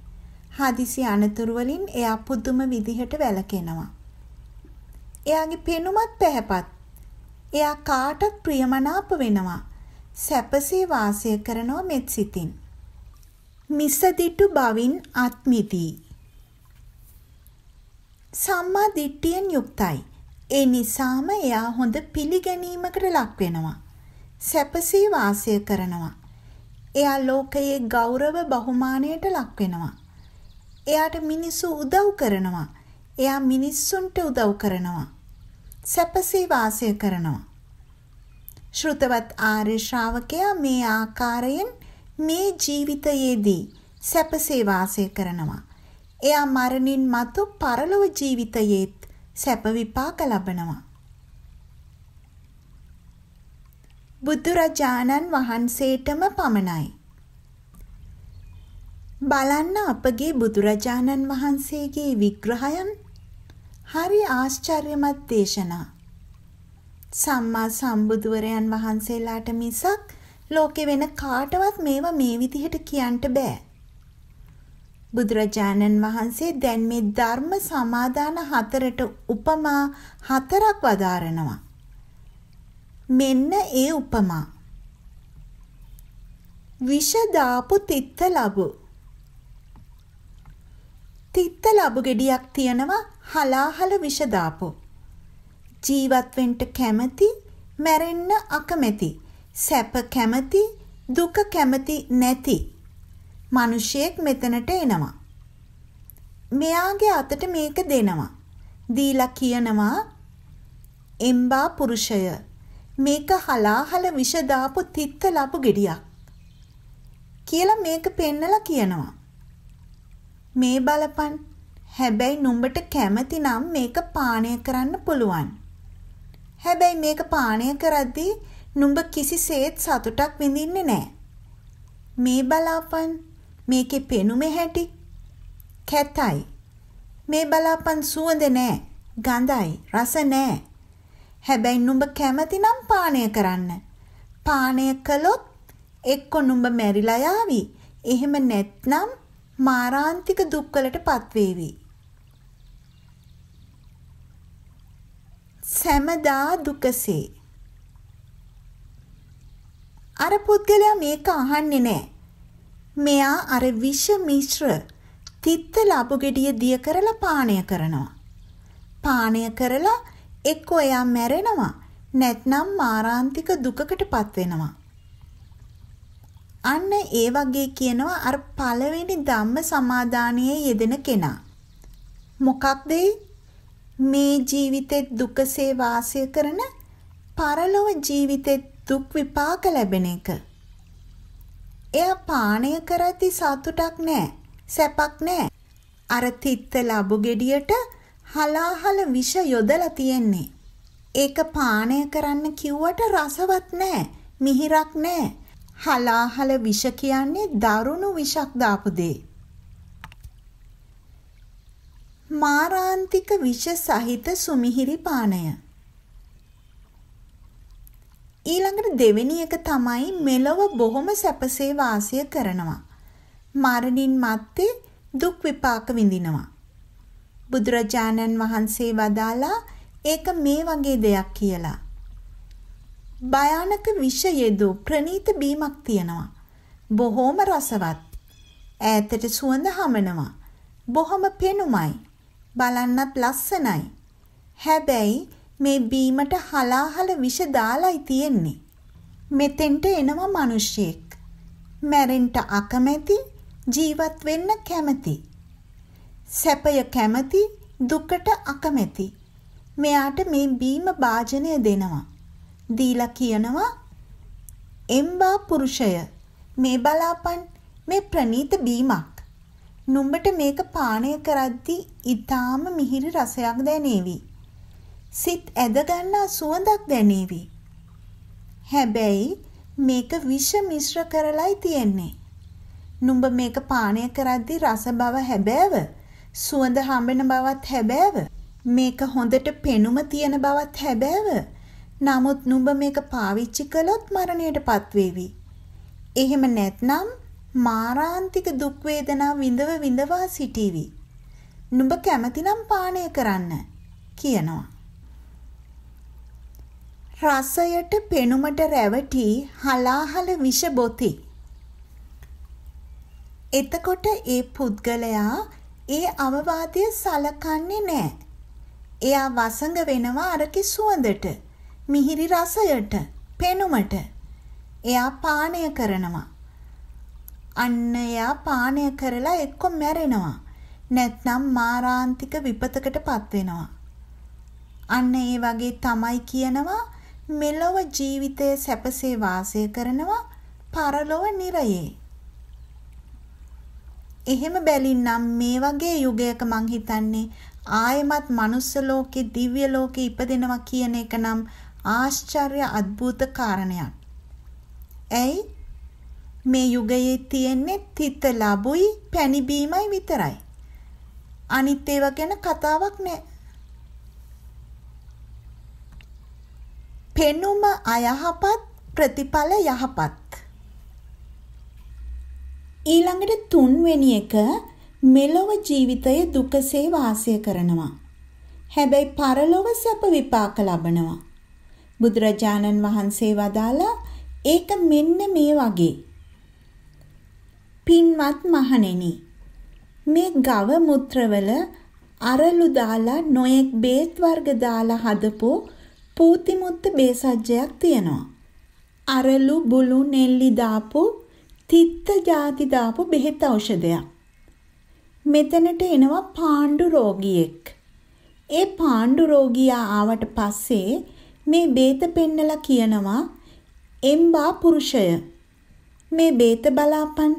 හදිසි අනතුරු වලින් එයා පුදුම විදිහට වැළකෙනවා. එයාගේ පෙනුමත් පැහැපත්. එයා කාටත් ප්‍රියමනාප වෙනවා. සැපසේ වාසය කරනවා මෙත් සිතින්. මිසදිටු බවින් අත්මිදී. සම්මා දිට්ඨියෙන් යුක්තයි. ඒ නිසාම එයා හොඳ පිළිගැනීමකට ලක් වෙනවා. සැපසේ වාසය කරනවා. එයා ලෝකයේ ගෞරව බහුමානයට ලක් වෙනවා. එයාට මිනිස්සු උදව් කරනවා. එයා මිනිස්සුන්ට උදව් කරනවා. සැපසේ වාසය කරනවා. ශ්‍රුතවත් ආර්ය ශ්‍රාවකයා මේ ආකාරයෙන් මේ ජීවිතයේදී සැපසේ වාසය කරනවා. එයා මරණින් මතු පරලොව ජීවිතයේත් සැප විපාක ලබනවා. බුදුරජාණන් වහන්සේටම පමණයි. බලන්න අපගේ බුදුරජාණන් වහන්සේගේ විග්‍රහයන් හරි ආශ්චර්යමත් දේශනා. සම්මා සම්බුදුවරයන් වහන්සේලාට මිසක් ලෝකේ වෙන කාටවත් මේවා මේ විදිහට කියන්න බෑ. බුදුරජාණන් වහන්සේ දැන් මේ ධර්ම සමාදාන හතරට උපමා හතරක් වදාරනවා. මෙන්න ඒ උපමා. විෂ දාපු තිත්ත ලැබු තිත්ත ලබු ගෙඩියක් තියනවා හලාහල විෂ දාපු. ජීවත් වෙන්න කැමති, මැරෙන්න අකමැති, සැප කැමති, දුක කැමති නැති. මිනිසියෙක් මෙතනට එනවා. මෙයාගේ අතට මේක දෙනවා. දීලා කියනවා එම්බා පුරුෂය මේක හලාහල විෂ දාපු තිත්ත ලබු ගෙඩියක් කියලා මේක පෙන්නලා කියනවා. මේ බලපන්. හැබැයි නුඹට කැමති නම් මේක පානය කරන්න පුළුවන්. හැබැයි මේක පානය කරද්දී නුඹ කිසිසේත් සතුටක් විඳින්නේ නැහැ. මේ බලාපන් මේකේ පෙනුමේ හැටි කැතයි. මේ බලාපන් සුවඳ නැහැ. ගඳයි, රස නැහැ. හැබැයි නුඹ කැමති නම් පානය කරන්න. පානය කළොත් එක්ක නුඹ මැරිලා යාවි. එහෙම නැත්නම් මාරාන්තික දුක්වලට පත්වේවි. සැමදා දුකසේ. අර පුද්ගලයා මේක අහන්නේ නෑ. මෙයා අර විෂ මිශ්‍ර තිත්ත ලබු ගෙඩිය දිය කරලා පානය කරනවා. පානය කරලා එක්කෝ එයා මැරෙනවා. නැත්නම් මාරාන්තික දුකකටපත් වෙනවා. අන්න ඒ වගේ කියනවා අර පළවෙනි ධම්ම සමාදානයේ යෙදෙන කෙනා. මොකක්ද මේ ජීවිතේ දුකසේ වාසය කරන පරලොව ජීවිතේ දුක් විපාක ලැබෙන එක. එයා පාණය කරති සතුටක් නැහැ. සැපක් නැහැ. අර තිත්ත ලැබු gediයට හලාහල විෂ යොදලා තියෙන්නේ. ඒක පාණය කරන්න කිව්වට රසවත් නැහැ. මිහිරක් නැහැ. හලාහල විෂ කියන්නේ දරුණු විෂක් දාපු දේ. මාරාන්තික විෂ සහිත සුමිහිරි පානය. ඊළඟට දෙවෙනි එක තමයි මෙලව බොහොම සැපසේ වාසය කරනවා. මරණින් මත්තේ දුක් විපාක විඳිනවා. බුදුරජාණන් වහන්සේ වදාලා ඒක මේ වගේ දෙයක් කියලා. භයානක විෂ යෙදූ ප්‍රනීත බීමක් තියෙනවා. බොහෝම රසවත්. ඈතට සුවඳ හමනවා. බොහොම පෙනුමයි. බලන්නත් ලස්සනයි. හැබැයි මේ බීමට හලාහල විෂ දාලයි තියෙන්නේ. මෙතෙන්ට එනවා මිනිස්සෙක්. මැරෙන්න අකමැති, ජීවත් වෙන්න කැමති. සැපය කැමති, දුකට අකමැති. මෙයාට මේ බීම වාජනය දෙනවා. දීලා කියනවා එම්බා පුරුෂය මේ බලාපන් මේ ප්‍රනීත බීමක් නුඹට මේක පානය කරද්දී ඊටාම මිහිරි රසයක් දැනේවි සිත් ඇද ගන්නා සුවඳක් දැනේවි හැබැයි මේක විෂ මිශ්‍ර කරලයි තියෙන්නේ නුඹ මේක පානය කරද්දී රස බව හැබෑව සුවඳ හඹන බවත් හැබෑව මේක හොඳට පෙනුම තියෙන බවත් හැබෑව නමුත් නුඹ මේක පාවිච්චි කළොත් මරණයටපත් වේවි. එහෙම නැත්නම් මාරාන්තික දුක් වේදනා විඳව විඳවා සිටීවි. නුඹ කැමතිනම් පානය කරන්න කියනවා. රසයට පෙනුමට රැවටි හලාහල විෂ බොති. එතකොට ඒ පුද්ගලයා ඒ අවවාදය සලකන්නේ නැහැ. එයා වසඟ වෙනවා අරකේ සුවඳට. මිහිරි රසයට, පෙනුමට එයා පානය කරනවා. අන්න එයා පානය කරලා එක්ක මැරෙනවා. නැත්නම් මාරාන්තික විපතකටපත් වෙනවා. අන්න ඒ වගේ තමයි කියනවා මෙලොව ජීවිතයේ සැපසේ වාසය කරනවා පරලොව නිරයේ. එහෙම බැලින්නම් මේ වගේ යුගයක මං හිතන්නේ ආයෙමත් manuss ලෝකේ දිව්‍ය ලෝකේ ඉපදෙනවා කියන එක නම් ආශ්චර්ය අద్භූත කාරණයක්. ඇයි මේ යුගයේ තියෙන්නේ තිත ලැබුයි පැණිබීමයි විතරයි. අනිත් ඒවා ගැන කතාවක් නැහැ. පෙනුම අයහපත් ප්‍රතිඵල යහපත්. ඊළඟට තුන්වෙනි එක මෙලොව ජීවිතයේ දුකසේ වාසය කරනවා. හැබැයි පරලොව සැප විපාක ලබනවා. බුදුරජාණන් වහන්සේ වදාලා ඒක මෙන්න මේ වගේ. පින්වත් මහණෙනි මේ ගව මුත්‍රවල අරලු දාලා නොයෙක් බේත් වර්ග දාලා හදපු පූති මුත්ත බේසජ්ජයක් තියෙනවා. අරලු බුලු නෙල්ලි දාපු තිත්ත ಜಾති දාපු බෙහෙත් ඖෂධයක්. මෙතනට එනවා පාණ්ඩු රෝගියෙක්. ඒ පාණ්ඩු රෝගියා ආවට පස්සේ මේ බේත පෙන්නලා කියනවා එම්බා පුරුෂය. මේ බේත බලාපන්.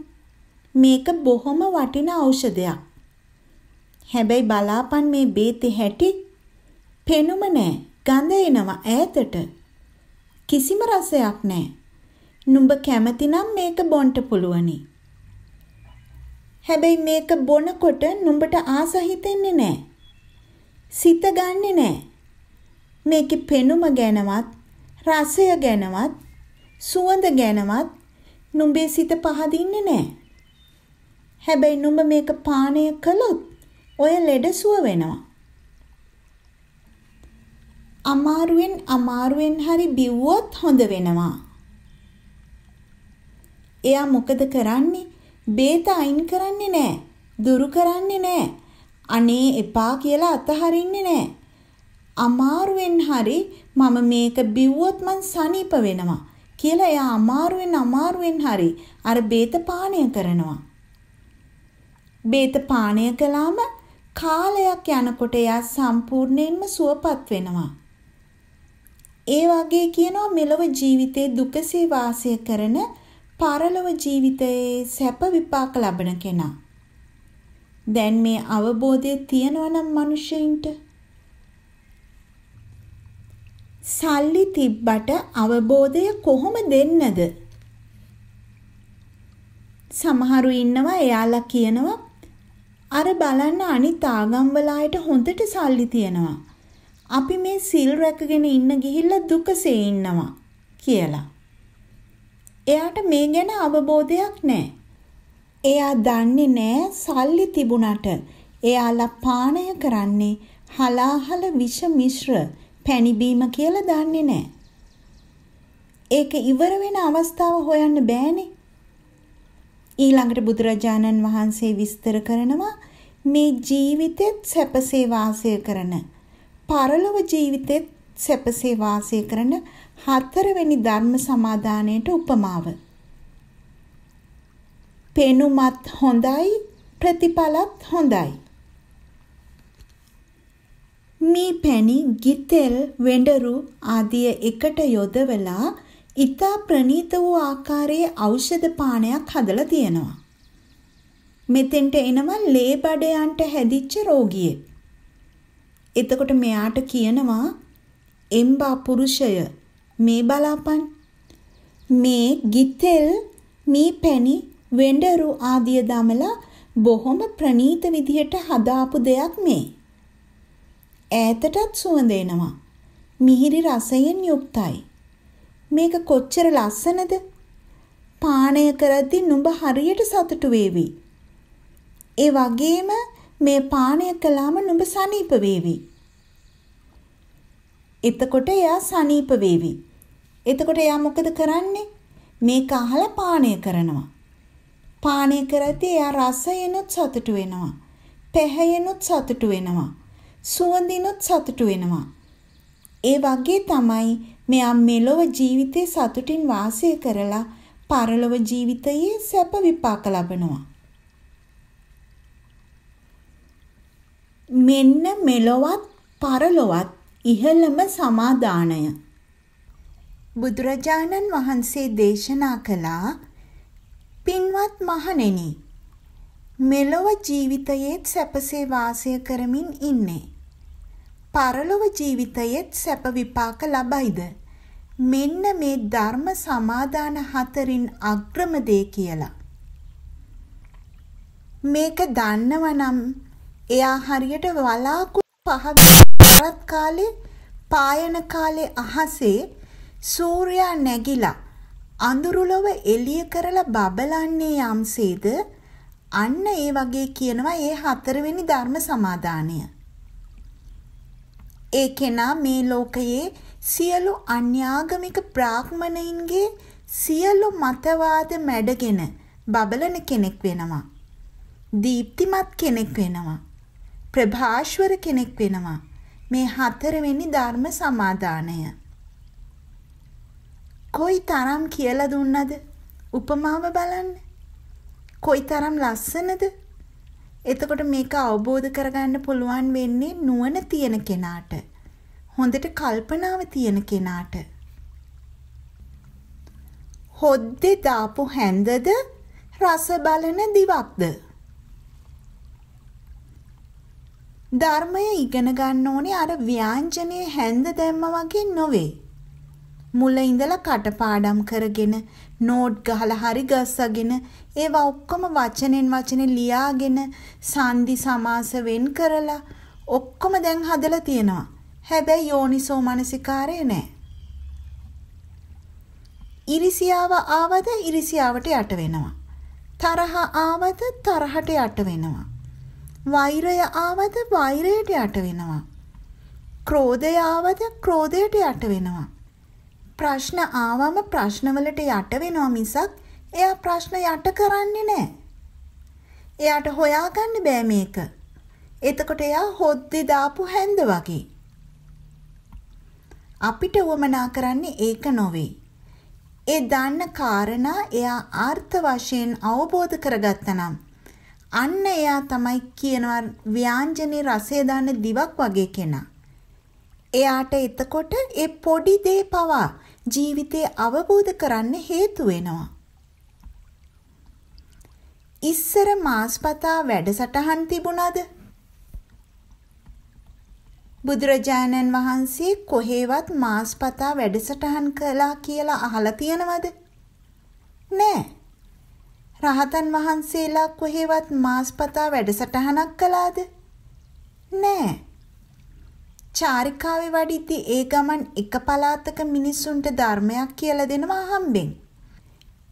මේක බොහොම වටින ඖෂධයක්. හැබැයි බලාපන් මේ බේතේ හැටි පෙනුම නෑ. ගඳ එනවා ඈතට. කිසිම රසයක් නෑ. නුඹ කැමතිනම් මේක බොන්න පුළුවනි. හැබැයි මේක බොනකොට නුඹට ආස හිතෙන්නේ නෑ. සිත ගන්නෙ නෑ. මේකේ පෙනුම ගැනවත්, රසය ගැනවත්, සුවඳ ගැනවත් නුඹේ සිත පහදින්නේ නැහැ. හැබැයි නුඹ මේක පානය කළොත් ඔය ලෙඩ සුව වෙනවා. අමාරුවෙන් අමාරුවෙන් හරි බිව්වොත් හොඳ වෙනවා. එයා මොකද කරන්නේ? බේත අයින් කරන්නේ නැහැ. දුරු කරන්නේ නැහැ. අනේ එපා කියලා අතහරින්නේ නැහැ. අමාරුවෙන් හරි මම මේක බිව්වොත් මං සනීප වෙනවා කියලා එයා අමාරුවෙන් අමාරුවෙන් හරි අර බේත පානය කරනවා. බේත පානය කළාම කාලයක් යනකොට එයා සම්පූර්ණයෙන්ම සුවපත් වෙනවා. ඒ වගේ කියනවා මෙලොව ජීවිතේ දුකසේ වාසය කරන පරලොව ජීවිතයේ සැප විපාක ලබන කෙනා. දැන් මේ අවබෝධය තියෙනවා නම් මිනිසෙයින්ට සල්ලි තිබ්බට අවබෝධය කොහොම දෙන්නද? සමහරු ඉන්නවා එයාලා කියනවා අර බලන්න අනිත් ආගම් වලට හොඳට සල්ලි තියෙනවා. අපි මේ සිල් රැකගෙන ඉන්න ගිහිල්ලා දුකසේ ඉන්නවා කියලා. එයාට මේ ගැන අවබෝධයක් නැහැ. එයා දන්නේ නැහැ සල්ලි තිබුණට එයාලා පානය කරන්නේ හලාහල විෂ මිශ්‍ර පැණිබීම කියලා දන්නේ නැහැ. ඒක ඉවර වෙන අවස්ථාව හොයන්න බෑනේ. ඊළඟට බුදුරජාණන් වහන්සේ විස්තර කරනවා මේ ජීවිතෙත් සැපසේ වාසය කරන පරලොව ජීවිතෙත් සැපසේ වාසය කරන හතරවෙනි ධර්ම සමාදානයට උපමාව. පෙනුමත් හොඳයි ප්‍රතිඵලත් හොඳයි. මී පැණි, ගිතෙල්, වෙඬරු ආදිය එකට යොදවලා ඊතා ප්‍රනීත වූ ආකාරයේ ඖෂධ පානයක් හදලා තියෙනවා. මෙතෙන්ට එනවා ලේ බඩයන්ට හැදිච්ච රෝගියෙක්. එතකොට මෙයාට කියනවා එම්බා පුරුෂය මේ බලාපන් මේ ගිතෙල් මේ පැණි වෙඬරු ආදිය දමලා බොහොම ප්‍රනීත විදිහට හදාපු දෙයක් මේ ඈතටත් සුවඳ එනවා. මිහිරි රසයෙන් යුක්තයි. මේක කොච්චර ලස්සනද? පානය කරද්දී නුඹ හරියට සතුටු වේවි. ඒ වගේම මේ පානය කළාම නුඹ සනීප වේවි. එතකොට එයා සනීප වේවි. එතකොට එයා මොකද කරන්නේ? මේක අහලා පානය කරනවා. පානය කරද්දී එයා රසයෙන්ුත් සතුටු වෙනවා. පැහැයෙන්ුත් සතුටු වෙනවා. සුවඳිනුත් සතුටු වෙනවා. ඒ වගේ තමයි මෙයා මෙලොව ජීවිතේ සතුටින් වාසය කරලා පරලොව ජීවිතයේ සැප විපාක ලබනවා. මෙන්න මෙලොවත් පරලොවත් ඉහළම සමාදානය. බුදුරජාණන් වහන්සේ දේශනා කළා පින්වත් මහණෙනි මෙලොව ජීවිතයේ සැපසේ වාසය කරමින් ඉන්නේ පරලොව ජීවිතයේත් සැප විපාක ලබයිද? මෙන්න මේ ධර්ම සමාදාන හතරින් අග්‍රම දේ කියලා. මේක දන්නවනම් එයා හරියට වලාකුළු පහ විතරත් කාලේ පායන කාලේ අහසේ සූර්යා නැගිලා අඳුරුලොව එළිය කරලා බබලන්නේ යම්සේද අන්න ඒ වගේ කියනවා ඒ හතරවෙනි ධර්ම සමාදානය. ඒ කෙනා මේ ලෝකයේ සියලු අන්‍යාගමික බ්‍රාහ්මණයින්ගේ සියලු මතවාද මැඩගෙන බබලන කෙනෙක් වෙනවා. දීප්තිමත් කෙනෙක් වෙනවා. ප්‍රභාෂ්වර කෙනෙක් වෙනවා. මේ හතරවෙනි ධර්ම සමාදානය. කොයි තරම් කියලා දුන්නද? උපමාව බලන්න. කොයි තරම් ලස්සනද? එතකොට මේක අවබෝධ කරගන්න පුළුවන් වෙන්නේ නුවණ තියෙන කෙනාට. හොඳට කල්පනාව තියෙන කෙනාට. හොද්දේ දාපු හැන්දද රස බලන දිවක්ද? ධර්මය ඉගෙන ගන්න ඕනේ අර ව්‍යංජනයේ හැන්ද දැම්ම වගේ නොවේ. මුල ඉඳලා කටපාඩම් කරගෙන නෝට් ගහලා හරි ගස්සගෙන ඒවා ඔක්කොම වචනෙන් වචනේ ලියාගෙන සංදි සමාස වෙන් කරලා ඔක්කොම දැන් හදලා තියෙනවා. හැබැයි යෝනිසෝ මනසිකාරේ නැහැ. ඉරිසියාව ආවද ඉරිසියාවට යට වෙනවා. තරහ ආවද තරහට යට වෙනවා. වෛරය ආවද වෛරයට යට වෙනවා. ක්‍රෝධය ආවද ක්‍රෝධයට යට වෙනවා. ප්‍රශ්න ආවම ප්‍රශ්නවලට යට වෙනවා මිසක් එයා ප්‍රශ්න යට කරන්නේ නැහැ. එයාට හොයාගන්න බෑ මේක. එතකොට එයා හොද්දේ දාපු හැන්ද වගේ. අපිට වමනා කරන්නේ ඒක නොවේ. ඒ දන්න කාරණා එයා ආර්ථ වශයෙන් අවබෝධ කරගත්තනම් අන්න එයා තමයි කියනවා ව්‍යාංජනේ රසය දාන දිවක් වගේ කෙනා. එයාට එතකොට ඒ පොඩි දේ පවා ජීවිතේ අවබෝධ කරන්න හේතු වෙනවා. ඉස්සර මාස්පතා වැඩසටහන් තිබුණද? බුදුරජාණන් වහන්සේ කොහේවත් මාස්පතා වැඩසටහන් කළා කියලා අහලා තියෙනවද? නෑ. රහතන් වහන්සේලා කොහේවත් මාස්පතා වැඩසටහනක් කළාද? නෑ. චාරිකාවේ වඩිද්දී ඒ ගමන් එක පළාතක මිනිස්සුන්ට ධර්මයක් කියලා දෙනවා හම්බෙන්.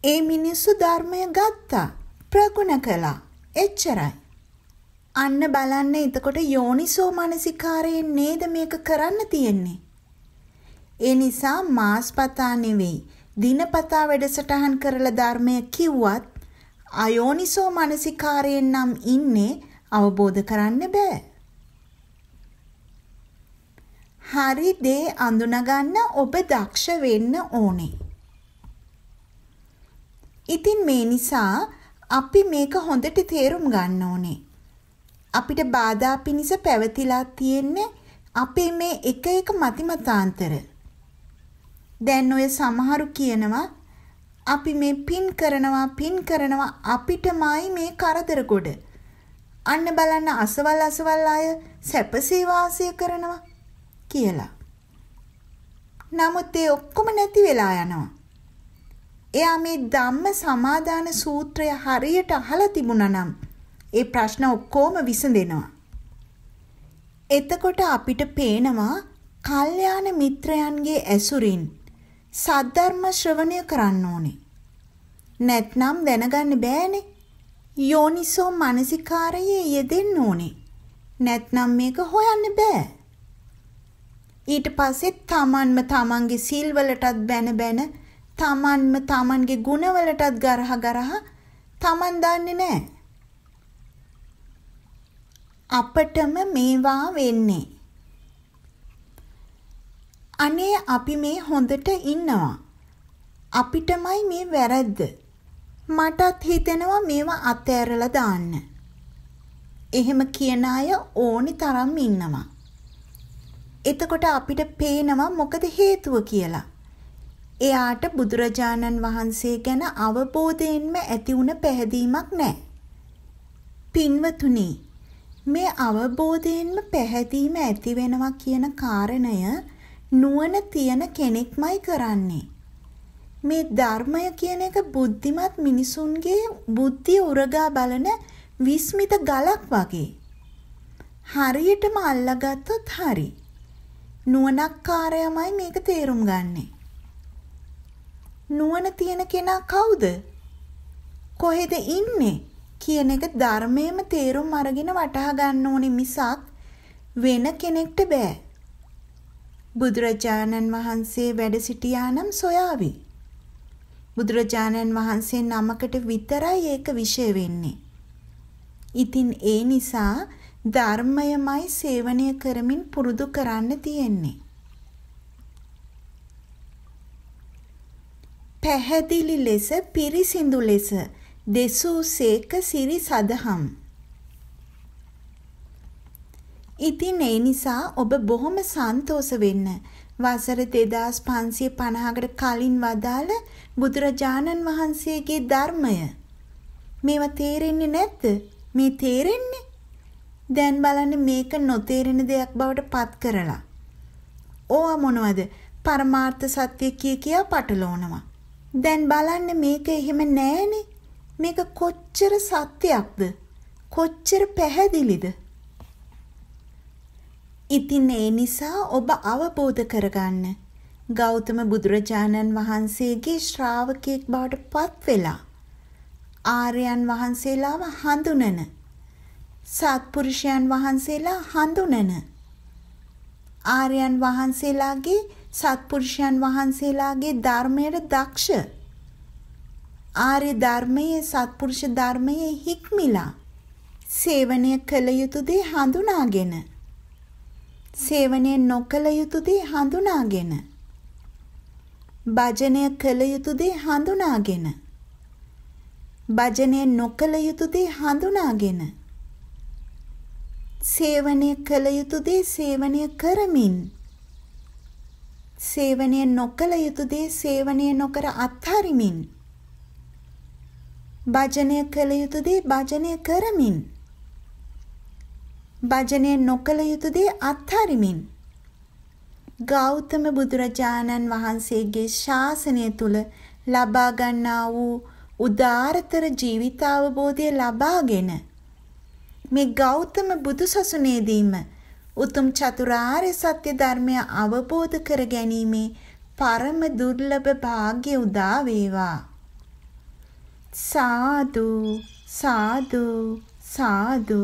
ඒ මිනිස්සු ධර්මය ගත්තා. ප්‍රගුණ කළා. එච්චරයි. අන්න බලන්න එතකොට යෝනිසෝ මනසිකාරයෙන් නේද මේක කරන්න තියෙන්නේ. ඒ නිසා මාස්පතා නෙවෙයි දිනපතා වැඩසටහන් කරලා ධර්මය කිව්වත් අයෝනිසෝ මනසිකාරයෙන් නම් ඉන්නේ අවබෝධ කරන්න බෑ. හරි දේ අඳුනගන්න ඔබ දක්ෂ වෙන්න ඕනේ. ඉතින් මේ නිසා අපි මේක හොඳට තේරුම් ගන්න ඕනේ. අපිට බාධා පිනිස පැවතිලා තියෙන්නේ අපේ මේ එක එක මතිමතාන්තර. දැන් ඔය සමහරු කියනවා අපි මේ පින් කරනවා පින් කරනවා අපිටමයි මේ කරදර ගොඩ. අන්න බලන්න අසවල් අසවල් අය සැපසේ වාසය කරනවා කියලා. නමුත් ඒ ඔක්කොම නැති වෙලා යනවා. එයා මේ ධම්ම සමාදාන සූත්‍රය හරියට අහලා තිබුණා නම් ඒ ප්‍රශ්න ඔක්කොම විසඳෙනවා. එතකොට අපිට පේනවා කල්යාණ මිත්‍රයන්ගේ ඇසුරින් සද්ධර්ම ශ්‍රවණය කරන්න ඕනේ. නැත්නම් දැනගන්න බෑනේ. යෝනිසෝ මනසිකාරයේ යෙදෙන්න ඕනේ. නැත්නම් මේක හොයන්න බෑ. ඊට පස්සේ තමන්ම තමන්ගේ සිල්වලටත් බැන බැන තමන්ම තමන්ගේ ගුණවලටත් ගරහ ගරහ තමන් දන්නේ නැහැ. අපටම මේවා වෙන්නේ. අනේ අපි මේ හොඳට ඉන්නවා. අපිටමයි මේ වැරද්ද. මටත් හිතෙනවා මේවා අතෑරලා දාන්න. එහෙම කියන අය ඕනි තරම් ඉන්නවා. එතකොට අපිට පේනවා මොකද හේතුව කියලා. එයාට බුදුරජාණන් වහන්සේ ගැන අවබෝධයෙන්ම ඇති වුණ පැහැදීමක් නැහැ. පින්වතුනි, මේ අවබෝධයෙන්ම පැහැදීම ඇති වෙනවා කියන කාරණය නුවණ තියන කෙනෙක්මයි කරන්නේ. මේ ධර්මය කියන එක බුද්ධිමත් මිනිසුන්ගේ බුද්ධිය උරගා බලන විස්මිත ගලක් වගේ. හරියටම අල්ලගත්තොත් හරි. නුවණක්කාරයමයි මේක තේරුම් ගන්නේ. නුවණ තියෙන කෙනා කවුද? කොහෙද ඉන්නේ? කියන එක ධර්මයේම තේරුම් අරගෙන වටහා ගන්න ඕනේ මිසක් වෙන කෙනෙක්ට බෑ. බුදුරජාණන් වහන්සේ වැඩ සිටියා නම් සොයාවි. බුදුරජාණන් වහන්සේ නමකට විතරයි ඒක විශේෂ වෙන්නේ. ඉතින් ඒ නිසා ධර්මයමයි සේවනය කරමින් පුරුදු කරන්න තියෙන්නේ. පැහැදිලි ලෙස පිරිසිදු ලෙස දෙසූ සේක සිරි සදහම්. ඉතින් ඒ නිසා ඔබ බොහොම සන්තෝස වෙන්න. වසර දෙදස් පන්සිය පණහාකට කලින් වදාළ බුදුරජාණන් වහන්සේගේ ධර්මය. මේවා තේරෙන්නේ නැත්ද මේ තේරෙන්නේ දැන් බලන්න මේක නොතේරෙන දෙයක් බවට පත් කරලා. ඕවා මොනවද? පරමාර්ථ සත්‍ය කිය කියා පටලෝනවා. දැන් බලන්න මේක එහෙම නෑනේ. මේක කොච්චර සත්‍යයක්ද? කොච්චර පැහැදිලිද? ඉතින් ඒ නිසා ඔබ අවබෝධ කරගන්න. ගෞතම බුදුරජාණන් වහන්සේගේ ශ්‍රාවකයෙක් බවට පත් වෙලා ආර්යයන් වහන්සේලාව හඳුනන සත්පුරුෂයන් වහන්සේලා හඳුනන ආර්යයන් වහන්සේලාගේ සත්පුරුෂයන් වහන්සේලාගේ ධර්මයට දක්ෂ ආර්ය ධර්මයේ සත්පුරුෂ ධර්මයේ හික්මිලා සේවනය කළ යුතු දේ හඳුනාගෙන සේවනය නොකළ යුතු දේ හඳුනාගෙන භජනය කළ යුතු දේ හඳුනාගෙන භජනය නොකළ යුතු දේ හඳුනාගෙන සේවනය කළ යුතු දේ සේවනය කරමින් සේවනය නොකළ යුතු දේ සේවනය නොකර අත්හරිමින් භජනය කළ යුතු දේ භජනය කරමින් භජනය නොකළ යුතු දේ අත්හරිමින් ගෞතම බුදුරජාණන් වහන්සේගේ ශාසනය තුල ලබා ගන්නා වූ උදාරතර ජීවිතාවබෝධය ලබාගෙන මේ ගෞතම බුදු සසුනේදීම උතුම් චතුරාර්ය සත්‍ය ධර්මය අවබෝධ කර ගැනීමේ පරම දුර්ලභ වාග්ය උදා වේවා. සාදු සාදු සාදු